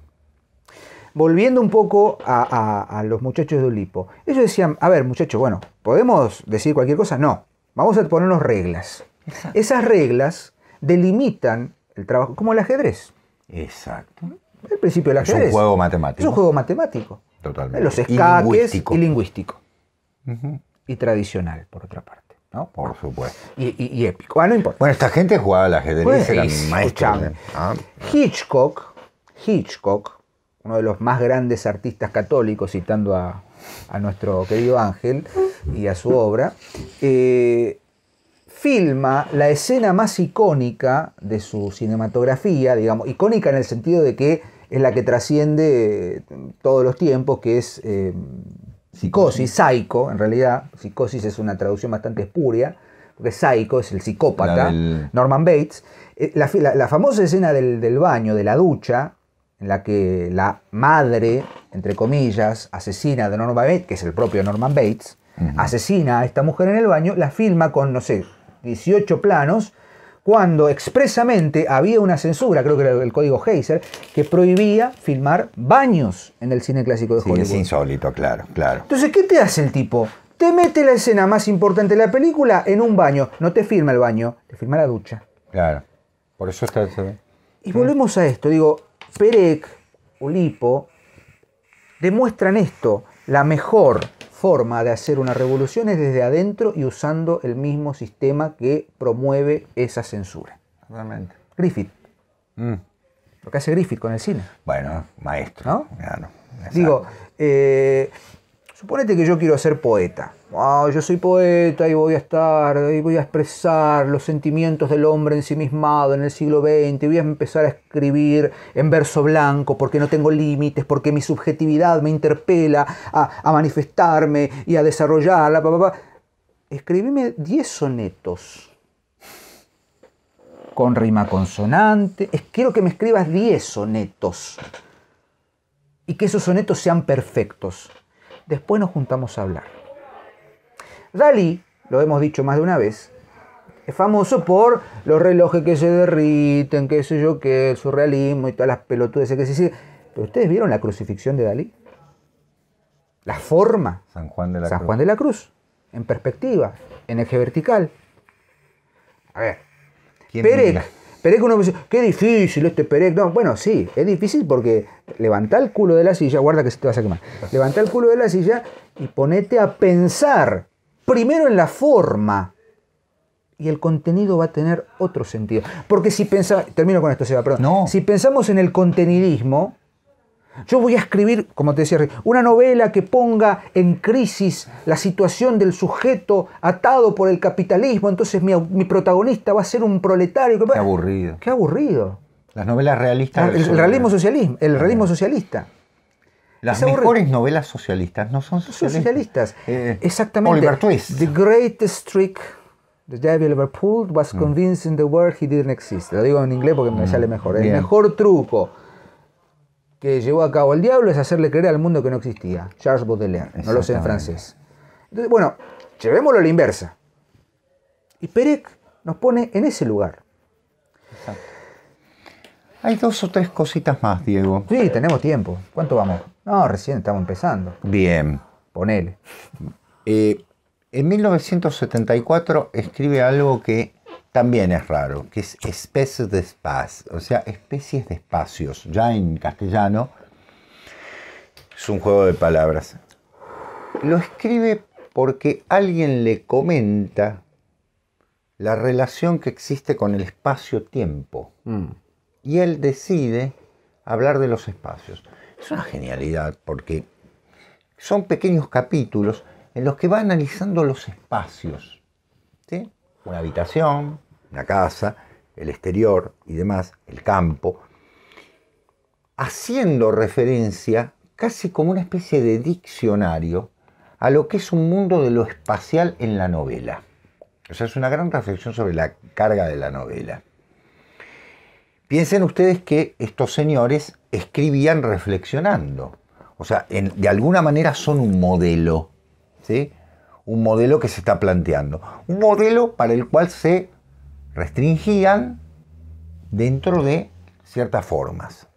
volviendo un poco a, los muchachos de Olipo. Ellos decían, a ver, muchachos, bueno, ¿podemos decir cualquier cosa? No. Vamos a ponernos reglas. Esas reglas delimitan el trabajo, como el ajedrez. Exacto. El principio del ajedrez. Es un juego matemático. Es un juego matemático. Totalmente. Los escaques y lingüístico. Y, tradicional, por otra parte. Por supuesto. Y, épico. Ah, no importa. Bueno, esta gente jugaba al ajedrez, pues, Hitchcock, Hitchcock, uno de los más grandes artistas católicos, citando a, a nuestro querido Ángel y a su obra, eh, filma la escena más icónica de su cinematografía, digamos, icónica en el sentido de que es la que trasciende eh, todos los tiempos, que es eh, psicosis, psycho, en realidad, psicosis es una traducción bastante espuria, porque psycho es el psicópata, Norman Bates. Eh, la, famosa escena del, baño, de la ducha, en la que la madre, entre comillas, asesina de Norman Bates, que es el propio Norman Bates, asesina a esta mujer en el baño, la filma con, no sé, 18 planos, cuando expresamente había una censura, creo que era el código Heiser, que prohibía filmar baños en el cine clásico de Hollywood. es
insólito, claro, claro.
Entonces, ¿qué te hace el tipo? Te mete la escena más importante de la película en un baño. No te firma el baño, te firma la ducha.
Claro. Por eso está.
Y volvemos a esto, digo, Perec, Ulipo, demuestran esto, la mejor forma de hacer una revolución es desde adentro y usando el mismo sistema que promueve esa censura. Realmente. Griffith. Mm. Lo que hace Griffith con el cine. Bueno, maestro. Digo, eh, Suponete que yo quiero ser poeta. Ah, yo soy poeta y voy a estar, y voy a expresar los sentimientos del hombre ensimismado en el siglo XX, y voy a empezar a escribir en verso blanco porque no tengo límites, porque mi subjetividad me interpela a, manifestarme y a desarrollarla. Escribime 10 sonetos con rima consonante. Quiero que me escribas 10 sonetos y que esos sonetos sean perfectos. Después nos juntamos a hablar. Dalí, lo hemos dicho más de una vez, es famoso por los relojes que se derriten, qué sé yo qué, el surrealismo y todas las pelotudes que se hicieron. Pero ustedes vieron la crucifixión de Dalí. La forma. San Juan de la San Cruz. Juan de la Cruz. En perspectiva, en eje vertical. A ver. Perec. Perec uno dice, qué difícil este Perec. bueno, sí, es difícil porque levanta el culo de la silla, guarda que se te vas a quemar, levanta el culo de la silla y ponete a pensar primero en la forma y el contenido va a tener otro sentido. Porque si pensamos, termino con esto, Seba, perdón. Si pensamos en el contenidismo, yo voy a escribir, como te decía, una novela que ponga en crisis la situación del sujeto atado por el capitalismo. Entonces mi, mi protagonista va a ser un proletario. Qué aburrido. Qué aburrido.
Las novelas realistas. Ah, el, realismo
socialismo, el realismo socialista.
Las mejores novelas socialistas no son socialistas. Eh, Exactamente. Oliver The
greatest trick was mm. convincing the world he didn't exist. Lo digo en inglés porque me mm, sale mejor. El mejor truco que llevó a cabo el diablo es hacerle creer al mundo que no existía. Charles Baudelaire, no lo sé en francés. Entonces, bueno, llevémoslo a la inversa. Y Pérez nos pone en ese lugar. Exacto.
Hay dos o tres cositas más, Diego. Sí, tenemos tiempo. ¿Cuánto vamos? No, recién estamos empezando. Bien. Ponele. Eh, en 1974 escribe algo que también es raro, que es especies de espacios. o sea, especies de espacios, ya en castellano. Es un juego de palabras. Lo escribe porque alguien le comenta la relación que existe con el espacio-tiempo. Mm y él decide hablar de los espacios. Es una genialidad porque son pequeños capítulos en los que va analizando los espacios. Una habitación, una casa, el exterior y demás, el campo, haciendo referencia casi como una especie de diccionario a lo que es un mundo de lo espacial en la novela. O sea, es una gran reflexión sobre la carga de la novela. Piensen ustedes que estos señores escribían reflexionando. O sea, de alguna manera son un modelo. ¿sí? Un modelo que se está planteando. Un modelo para el cual se restringían dentro de ciertas formas.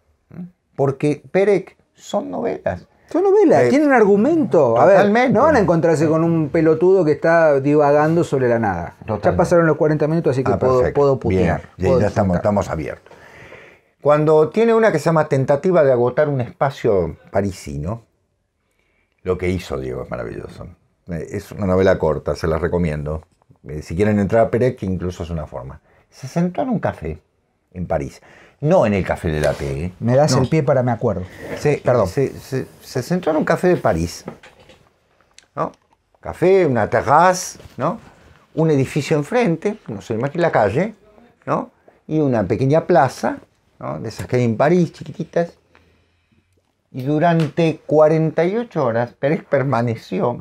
Porque Perec son novelas.
Son novelas, eh, tienen un argumento. A ver, no van a encontrarse con un pelotudo que está
divagando sobre la nada. Ya pasaron los 40 minutos, así que ah, puedo, puedo ya, estamos abiertos. Cuando tiene una que se llama Tentativa de agotar un espacio parisino, lo que hizo Diego es maravilloso. Eh, es una novela corta, se la recomiendo. Eh, si quieren entrar a Pérez, que incluso es una forma. Se sentó en un café en París. No en el café de la T. ¿eh? Me das el
pie para me acuerdo.
Se, Perdón. Se, sentó en un café de París. Café, una terraza, ¿no? Un edificio enfrente, no sé más que la calle, ¿no? Y una pequeña plaza ¿no? de que en París, chiquititas. Y durante 48 horas Pérez permaneció.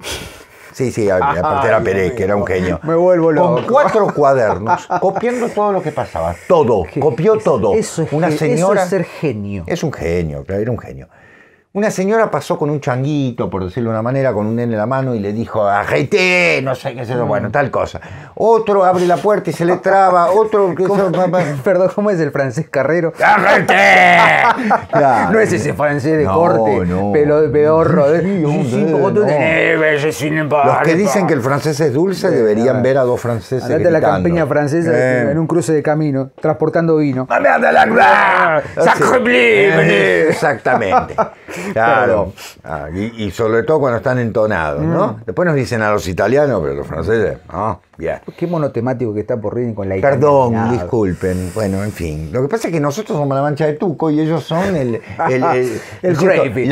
Sí, sí, aparte era Pérez, que era un genio. vuelvo Con cuatro cuadernos, copiando todo lo que pasaba. Todo, copió todo. Eso es, Una señora, ser genio. Es un genio, claro, era un genio. Una señora pasó con un changuito, por decirlo de una manera, con un nene en la mano y le dijo, arrete, no sé qué es eso, bueno, mm. tal cosa. Otro abre la puerta y se le traba, otro... ¿Cómo? Perdón, ¿cómo es el francés carrero? ¡Arrete!
No es ese francés de corte, no.
pelo de Los que dicen que el francés es dulce deberían ver a dos franceses en la campiña francesa eh. en
un cruce de camino, transportando vino. Ah,
eh, Exactamente. Claro. Ah, y, sobre todo cuando están entonados, ¿no? Mm. Después nos dicen a los italianos, pero los franceses, no, bien. Qué monotemático que está por Rini con la Perdón, disculpen. Bueno, en fin. Lo que pasa es que nosotros somos la mancha de Tuco y ellos son el. El, gravy.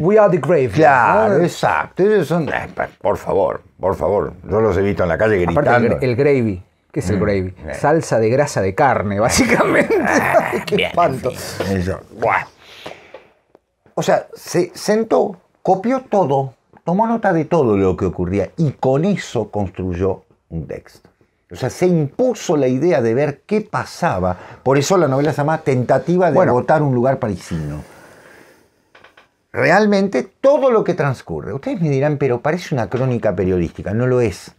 we, are, the gravy. Claro, exacto. Ellos son. Eh, por favor, por favor. Yo los he visto en la calle gritando. el, gravy. ¿Qué es el mm, gravy? Eh. Salsa de grasa de carne, básicamente. Ah, Qué espanto o sea, se sentó, copió todo, tomó nota de todo lo que ocurría y con eso construyó un texto. O sea, se impuso la idea de ver qué pasaba. Por eso la novela se llama Tentativa de botar un lugar parisino. Realmente todo lo que transcurre. Ustedes me dirán, pero parece una crónica periodística. No lo es.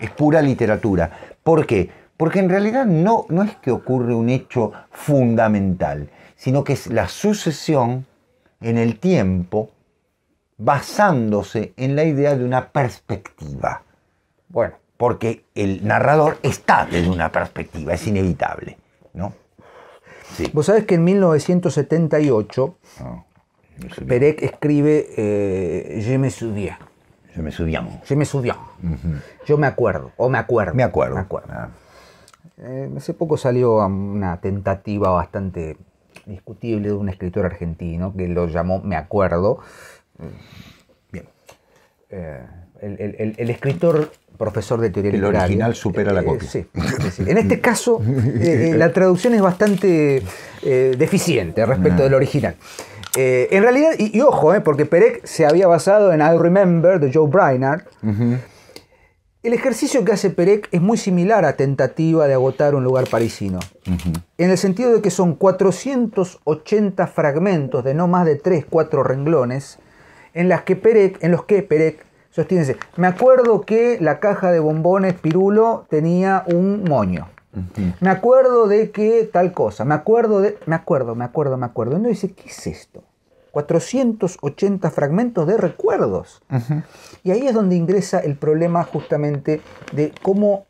Es pura literatura. ¿Por qué? Porque en realidad no, no es que ocurre un hecho fundamental, sino que es la sucesión en el tiempo basándose en la idea de una perspectiva. Bueno, porque el narrador está desde una perspectiva, es inevitable, ¿no?
Sí. Vos sabés que en 1978 oh, ah, Perec escribe eh, Je me souviens. Je me souviens. Je me souviens. Yo me acuerdo, o me acuerdo. Me acuerdo. Ah. Eh, hace poco salió una tentativa bastante discutible de un escritor argentino que lo llamó, me acuerdo, bien, eh, el, escritor profesor
de teoría el El original supera la eh, copia. En
este caso, eh, la traducción es bastante deficiente respecto ah. del original. en realidad, y, ojo, porque Perec se había basado en I Remember de Joe Brainard. El ejercicio que hace Perec es muy similar a tentativa de agotar un lugar parisino, en el sentido de que son 480 fragmentos de no más de 3, 4 renglones, en, las que Perec, en los que Perec sostiene, me acuerdo que la caja de bombones Pirulo tenía un moño. Me acuerdo de que tal cosa, me acuerdo de, me acuerdo, me acuerdo, me acuerdo. Y dice, ¿qué es esto? 480 fragmentos de recuerdos. Y ahí es donde ingresa el problema justamente de cómo,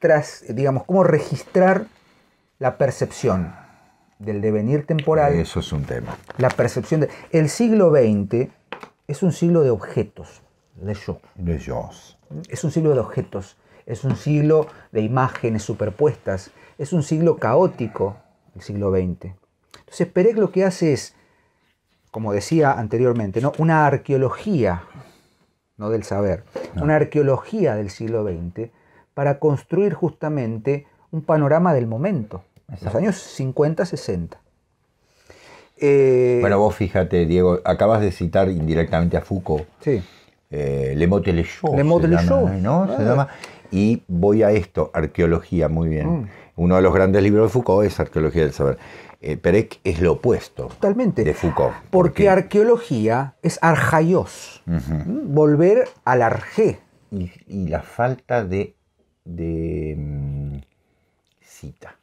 tras, digamos, cómo registrar la percepción del devenir temporal. Eso es un tema. La percepción de... El siglo XX es un siglo de objetos, de yo. De yo. Es un siglo de objetos, es un siglo de imágenes superpuestas, es un siglo caótico, el siglo XX. Entonces Pérez lo que hace es como decía anteriormente, ¿no? una arqueología, no del saber, una arqueología del siglo XX para construir justamente un panorama del momento, los años 50, 60.
Eh, bueno, vos fíjate, Diego, acabas de citar indirectamente a Foucault. Sí. Eh, Le Motel Le Le ¿no? Se llama. Y voy a esto, arqueología, muy bien. Mm. Uno de los grandes libros de Foucault es Arqueología del Saber. Eh, Perec es lo opuesto Totalmente. de Foucault.
Porque, arqueología es arjaios,
¿Mm? volver al arjé. Y, la falta de, mm, cita.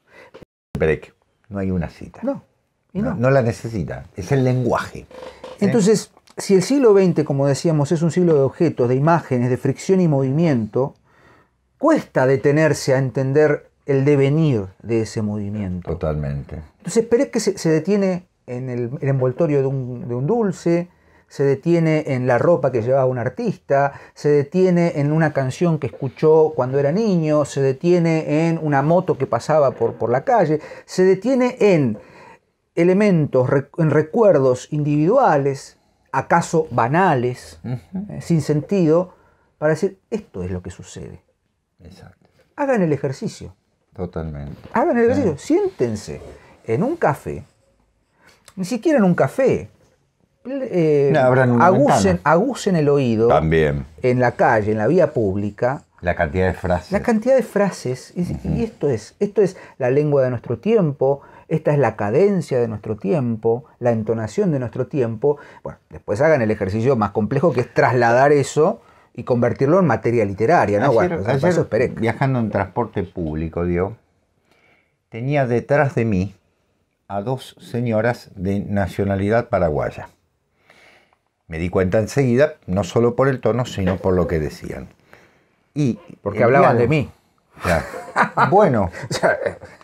Perec, no hay una cita.
No, no.
la necesita, es el lenguaje. Entonces,
si el siglo XX, como decíamos, es un siglo de objetos, de imágenes, de fricción y movimiento, cuesta detenerse a entender el devenir de ese movimiento. Totalmente. Entonces que que se, detiene en el, envoltorio de un, dulce, se detiene en la ropa que llevaba un artista, se detiene en una canción que escuchó cuando era niño, se detiene en una moto que pasaba por, por la calle, se detiene en elementos, en recuerdos individuales, acaso banales, eh, sin sentido, para decir, esto es lo que sucede. Exacto. Hagan el ejercicio.
Totalmente.
Hagan el ejercicio, siéntense en un café, ni siquiera en un café. Eh, agusen, el oído También. en la calle, en la vía pública.
La cantidad de frases.
La cantidad de frases. Y, y esto es, esto es la lengua de nuestro tiempo, esta es la cadencia de nuestro tiempo, la entonación de nuestro tiempo. Bueno, después hagan el ejercicio más complejo que es trasladar eso y convertirlo en materia literaria, ¿no? Ayer, bueno,
viajando en transporte público, dio tenía detrás de mí a dos señoras de nacionalidad paraguaya. Me di cuenta enseguida, no solo por el tono, sino por lo que decían. Y porque hablaban de mí. Bueno,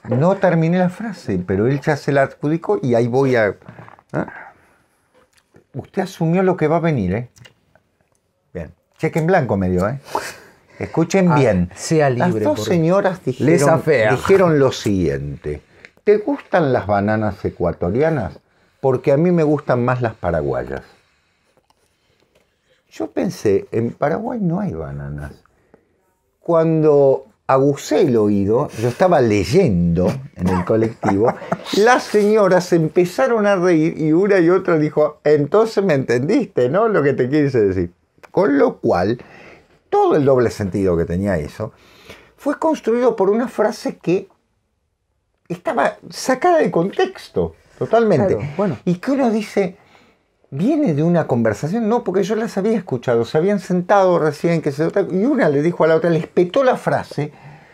no terminé la frase, pero él ya se la adjudicó y ahí voy a... ¿eh? Usted asumió lo que va a venir, ¿eh? Cheque en blanco me ¿eh? Escuchen ah, bien. Sea Las dos señoras dijeron, lo siguiente. ¿Te gustan las bananas ecuatorianas? Porque a mí me gustan más las paraguayas. Yo pensé, en Paraguay no hay bananas. Cuando agusé el oído, yo estaba leyendo en el colectivo, las señoras empezaron a reír y una y otra dijo, entonces me entendiste, ¿no? Lo que te quise decir. Con lo cual, todo el doble sentido que tenía eso fue construido por una frase que estaba sacada de contexto, totalmente. Y que uno dice, viene de una conversación, no, porque yo las había escuchado, se habían sentado recién, que se y una le dijo a la otra, le espetó la frase,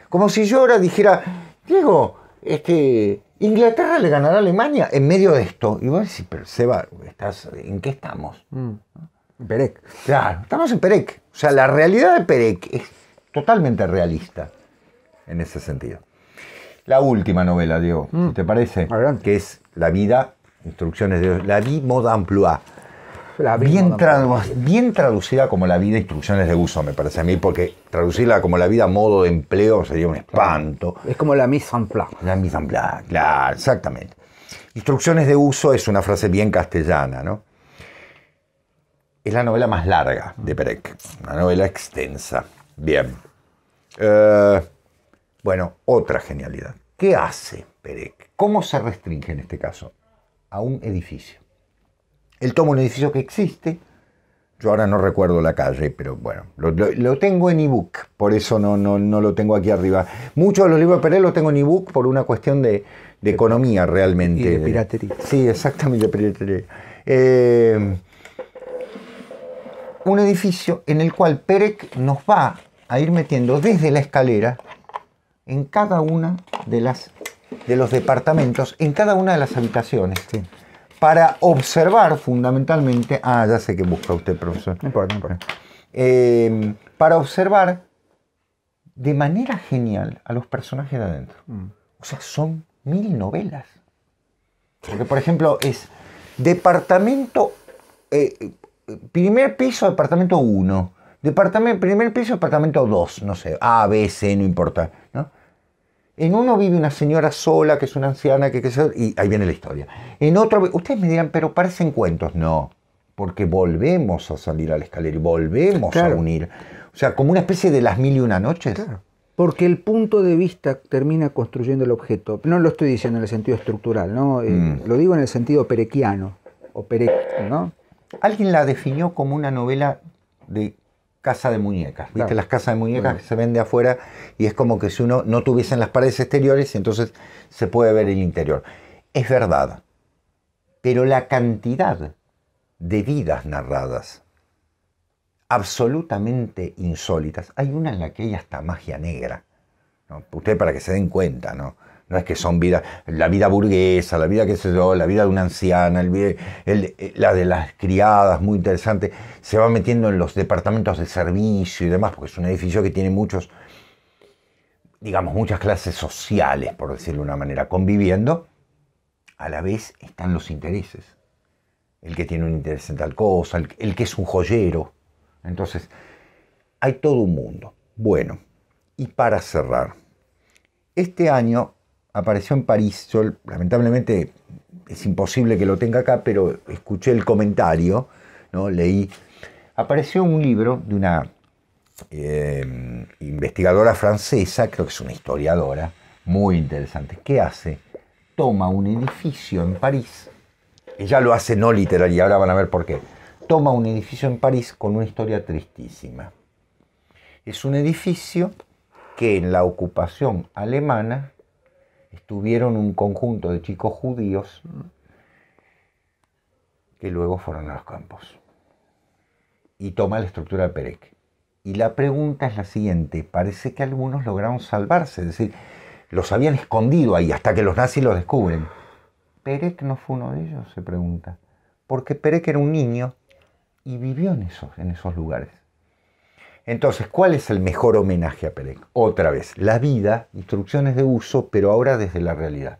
como si yo ahora dijera, Diego, este, Inglaterra le ganará a Alemania en medio de esto. Y vos decís, pero Seba, estás, ¿en qué estamos? Mm. Perec. Claro, estamos en Perec. O sea, la realidad de Perec es totalmente realista en ese sentido. La última novela, Diego, mm. ¿te parece? Que es La vida, instrucciones de la La vie bien, bien traducida como la vida, instrucciones de uso, me parece a mí, porque traducirla como la vida, modo de empleo, sería un espanto. Es como la mise en place. La mise en place, claro, exactamente. Instrucciones de uso es una frase bien castellana, ¿no? Es la novela más larga de Perec, una novela extensa. Bien. Eh, bueno, otra genialidad. ¿Qué hace Perec? ¿Cómo se restringe en este caso? A un edificio. Él toma un edificio que existe. Yo ahora no recuerdo la calle, pero bueno, lo, tengo en ebook, por eso no, no, lo tengo aquí arriba. Muchos de los libros de Perec los tengo en ebook por una cuestión de, de economía realmente. Y de piratería. Sí, exactamente, de piratería. Eh, un edificio en el cual Pérez nos va a ir metiendo desde la escalera en cada una de las de los departamentos, en cada una de las habitaciones. Para observar fundamentalmente. Ah, ya sé que busca usted, profesor. No importa, no importa. Em, para observar de manera genial a los personajes de adentro. Mm. O sea, son mil novelas. Porque, por ejemplo, es departamento eh, primer piso, apartamento 1. Departamento, primer piso, apartamento 2, no sé, A, B, C, no importa. ¿no? En uno vive una señora sola, que es una anciana, que, y ahí viene la historia. En otro, ustedes me dirán, pero parecen cuentos. No, porque volvemos a salir a la escalera y volvemos a unir. O sea, como una especie de las mil y una noches.
Porque el punto de vista termina construyendo el objeto. No lo estoy diciendo en el sentido estructural,
¿no? Eh, mm. lo digo en el sentido perequiano, o ¿no? Alguien la definió como una novela de casa de muñecas. ¿Viste? Las casas de muñecas que se ven de afuera y es como que si uno no tuviesen las paredes exteriores, y entonces se puede ver el interior. Es verdad, pero la cantidad de vidas narradas absolutamente insólitas, hay una en la que hay hasta magia negra. ¿no? Usted para que se den cuenta, ¿no? No es que son vidas, la vida burguesa, la vida que se yo, la vida de una anciana, el, eh, la de las criadas, muy interesante. Se va metiendo en los departamentos de servicio y demás, porque es un edificio que tiene muchos, digamos, muchas clases sociales, por decirlo de una manera, conviviendo. A la vez están los intereses. El que tiene un interés en tal cosa, el que es un joyero. Entonces, hay todo un mundo. Bueno, y para cerrar, este año apareció en París. lamentablemente, es imposible que lo tenga acá, pero escuché el comentario, ¿no? leí. Apareció un libro de una eh, investigadora francesa, creo que es una historiadora, muy interesante. ¿Qué hace? Toma un edificio en París. Ella lo hace no literal y ahora van a ver por qué. Toma un edificio en París con una historia tristísima. Es un edificio que en la ocupación alemana estuvieron un conjunto de chicos judíos que luego fueron a los campos. Y toma la estructura de Perec. Y la pregunta es la siguiente, parece que algunos lograron salvarse, es decir, los habían escondido ahí hasta que los nazis los descubren. Perec no fue uno de ellos, se pregunta, porque Perec era un niño y vivió en esos, en esos lugares. Entonces, ¿cuál es el mejor homenaje a Perec? Otra vez, la vida, instrucciones de uso, pero ahora desde la realidad.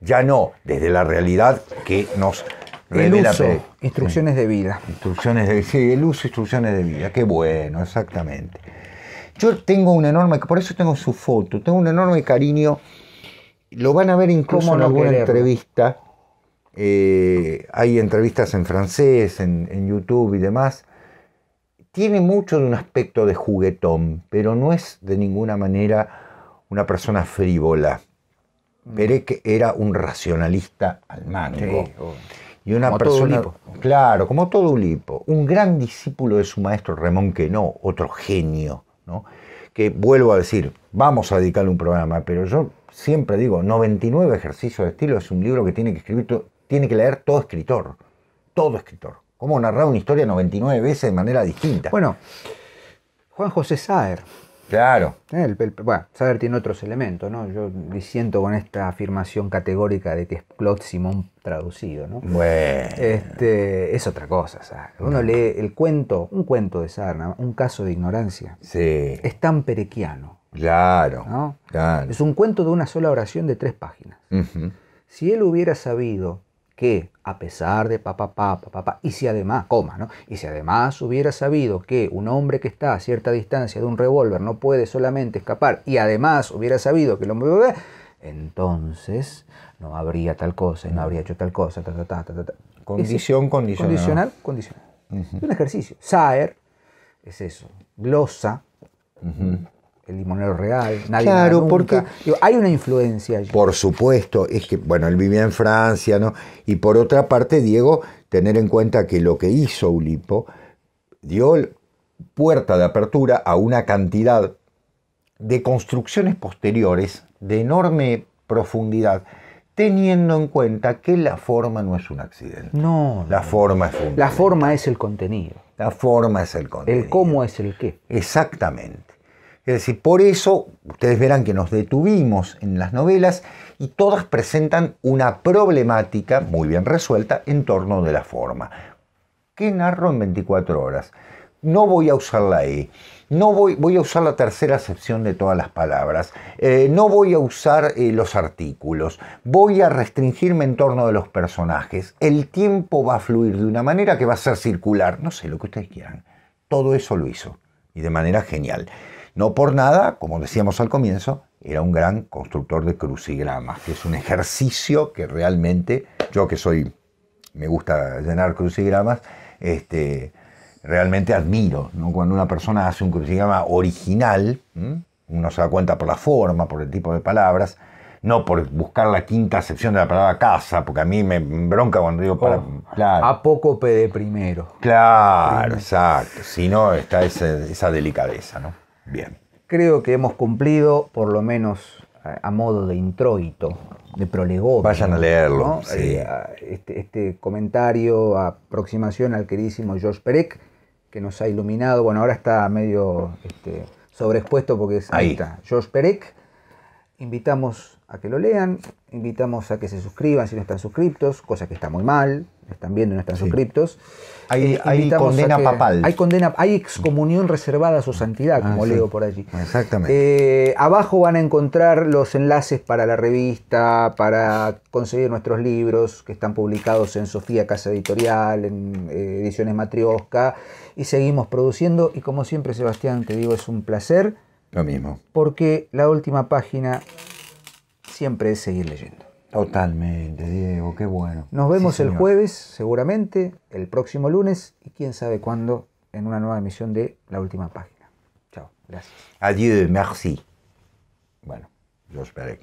Ya no desde la realidad que nos revela el Instrucciones de vida. Instrucciones de sí, el uso, instrucciones de vida. Qué bueno, exactamente. Yo tengo un enorme, por eso tengo su foto, tengo un enorme cariño. Lo van a ver incómodo en alguna entrevista. Eh, hay entrevistas en francés, en YouTube y demás tiene mucho de un aspecto de juguetón, pero no es de ninguna manera una persona frívola. Mm. que era un racionalista al mango. y una persona, claro, como todo Ulipo, un gran discípulo de su maestro Ramón Quenó, otro genio, ¿no? Que vuelvo a decir, vamos a dedicarle un programa, pero yo siempre digo, 99 ejercicios de estilo es un libro que tiene que escribir, tiene que leer todo escritor, todo escritor cómo narrar una historia 99 veces de manera distinta. Bueno, Juan José Saer. Claro.
bueno, Saer tiene otros elementos, ¿no? Yo siento con esta afirmación categórica de que es Claude Simón traducido, ¿no? Bueno. Este, es otra cosa, Saer. Uno lee el cuento, un cuento de Saer, un caso de ignorancia. Sí. Es tan perequiano.
Claro,
Es un cuento de una sola oración de tres páginas. Si él hubiera sabido que a pesar de papá, papá, papá, pa, y si además, coma, ¿no? Y si además hubiera sabido que un hombre que está a cierta distancia de un revólver no puede solamente escapar, y además hubiera sabido que el hombre entonces no habría tal cosa, y no habría hecho tal cosa, Condición, condicional. Condicional, condicional. Es Un ejercicio. Saer es eso, glosa,
el limonero real, nadie claro, porque hay una influencia allí. Por supuesto, es que bueno, él vivía en Francia, ¿no? Y por otra parte, Diego, tener en cuenta que lo que hizo Ulipo dio puerta de apertura a una cantidad de construcciones posteriores de enorme profundidad teniendo en cuenta que la forma no es un accidente. No. La forma es La forma es el contenido. La forma es el contenido. El cómo es el qué. Exactamente. Es decir, por eso ustedes verán que nos detuvimos en las novelas y todas presentan una problemática muy bien resuelta en torno de la forma. ¿Qué narro en 24 horas? No voy a usar la E, no voy, a usar la tercera acepción de todas las palabras, eh, no voy a usar eh, los artículos, voy a restringirme en torno de los personajes. El tiempo va a fluir de una manera que va a ser circular, no sé, lo que ustedes quieran. Todo eso lo hizo y de manera genial. No por nada, como decíamos al comienzo, era un gran constructor de crucigramas, que es un ejercicio que realmente, yo que soy, me gusta llenar crucigramas, este, realmente admiro. Cuando una persona hace un crucigrama original, uno se da cuenta por la forma, por el tipo de palabras, no por buscar la quinta acepción de la palabra casa, porque a mí me bronca cuando digo para, oh, claro.
Apócope de primero.
Claro, exacto. Si no, está esa delicadeza, ¿no? Bien, creo que hemos
cumplido por lo menos a modo de introito, de prolegó. Vayan a leerlo. Eh, este, este, comentario, aproximación al queridísimo George Perec, que nos ha iluminado. Bueno, ahora está medio este, sobreexpuesto porque es, ahí. ahí. está. George Perec. Invitamos a que lo lean, invitamos a que se suscriban si no están suscriptos, cosa que está muy mal, están viendo y no están suscritos suscriptos. Hay, eh, condena papal. Hay condena, hay excomunión reservada a su santidad, ah, como leo por
allí. Exactamente.
Eh, abajo van a encontrar los enlaces para la revista, para conseguir nuestros libros que están publicados en Sofía Casa Editorial, en eh, Ediciones Matriosca, y seguimos produciendo. Y como siempre, Sebastián, te digo, es un placer. Lo mismo. Porque la última página siempre es seguir leyendo.
Totalmente, Diego, qué bueno. Nos vemos el jueves,
seguramente, el próximo lunes y quién sabe cuándo en una nueva emisión de La Última Página. Chao, gracias.
Adieu, merci. Bueno, yo esperé.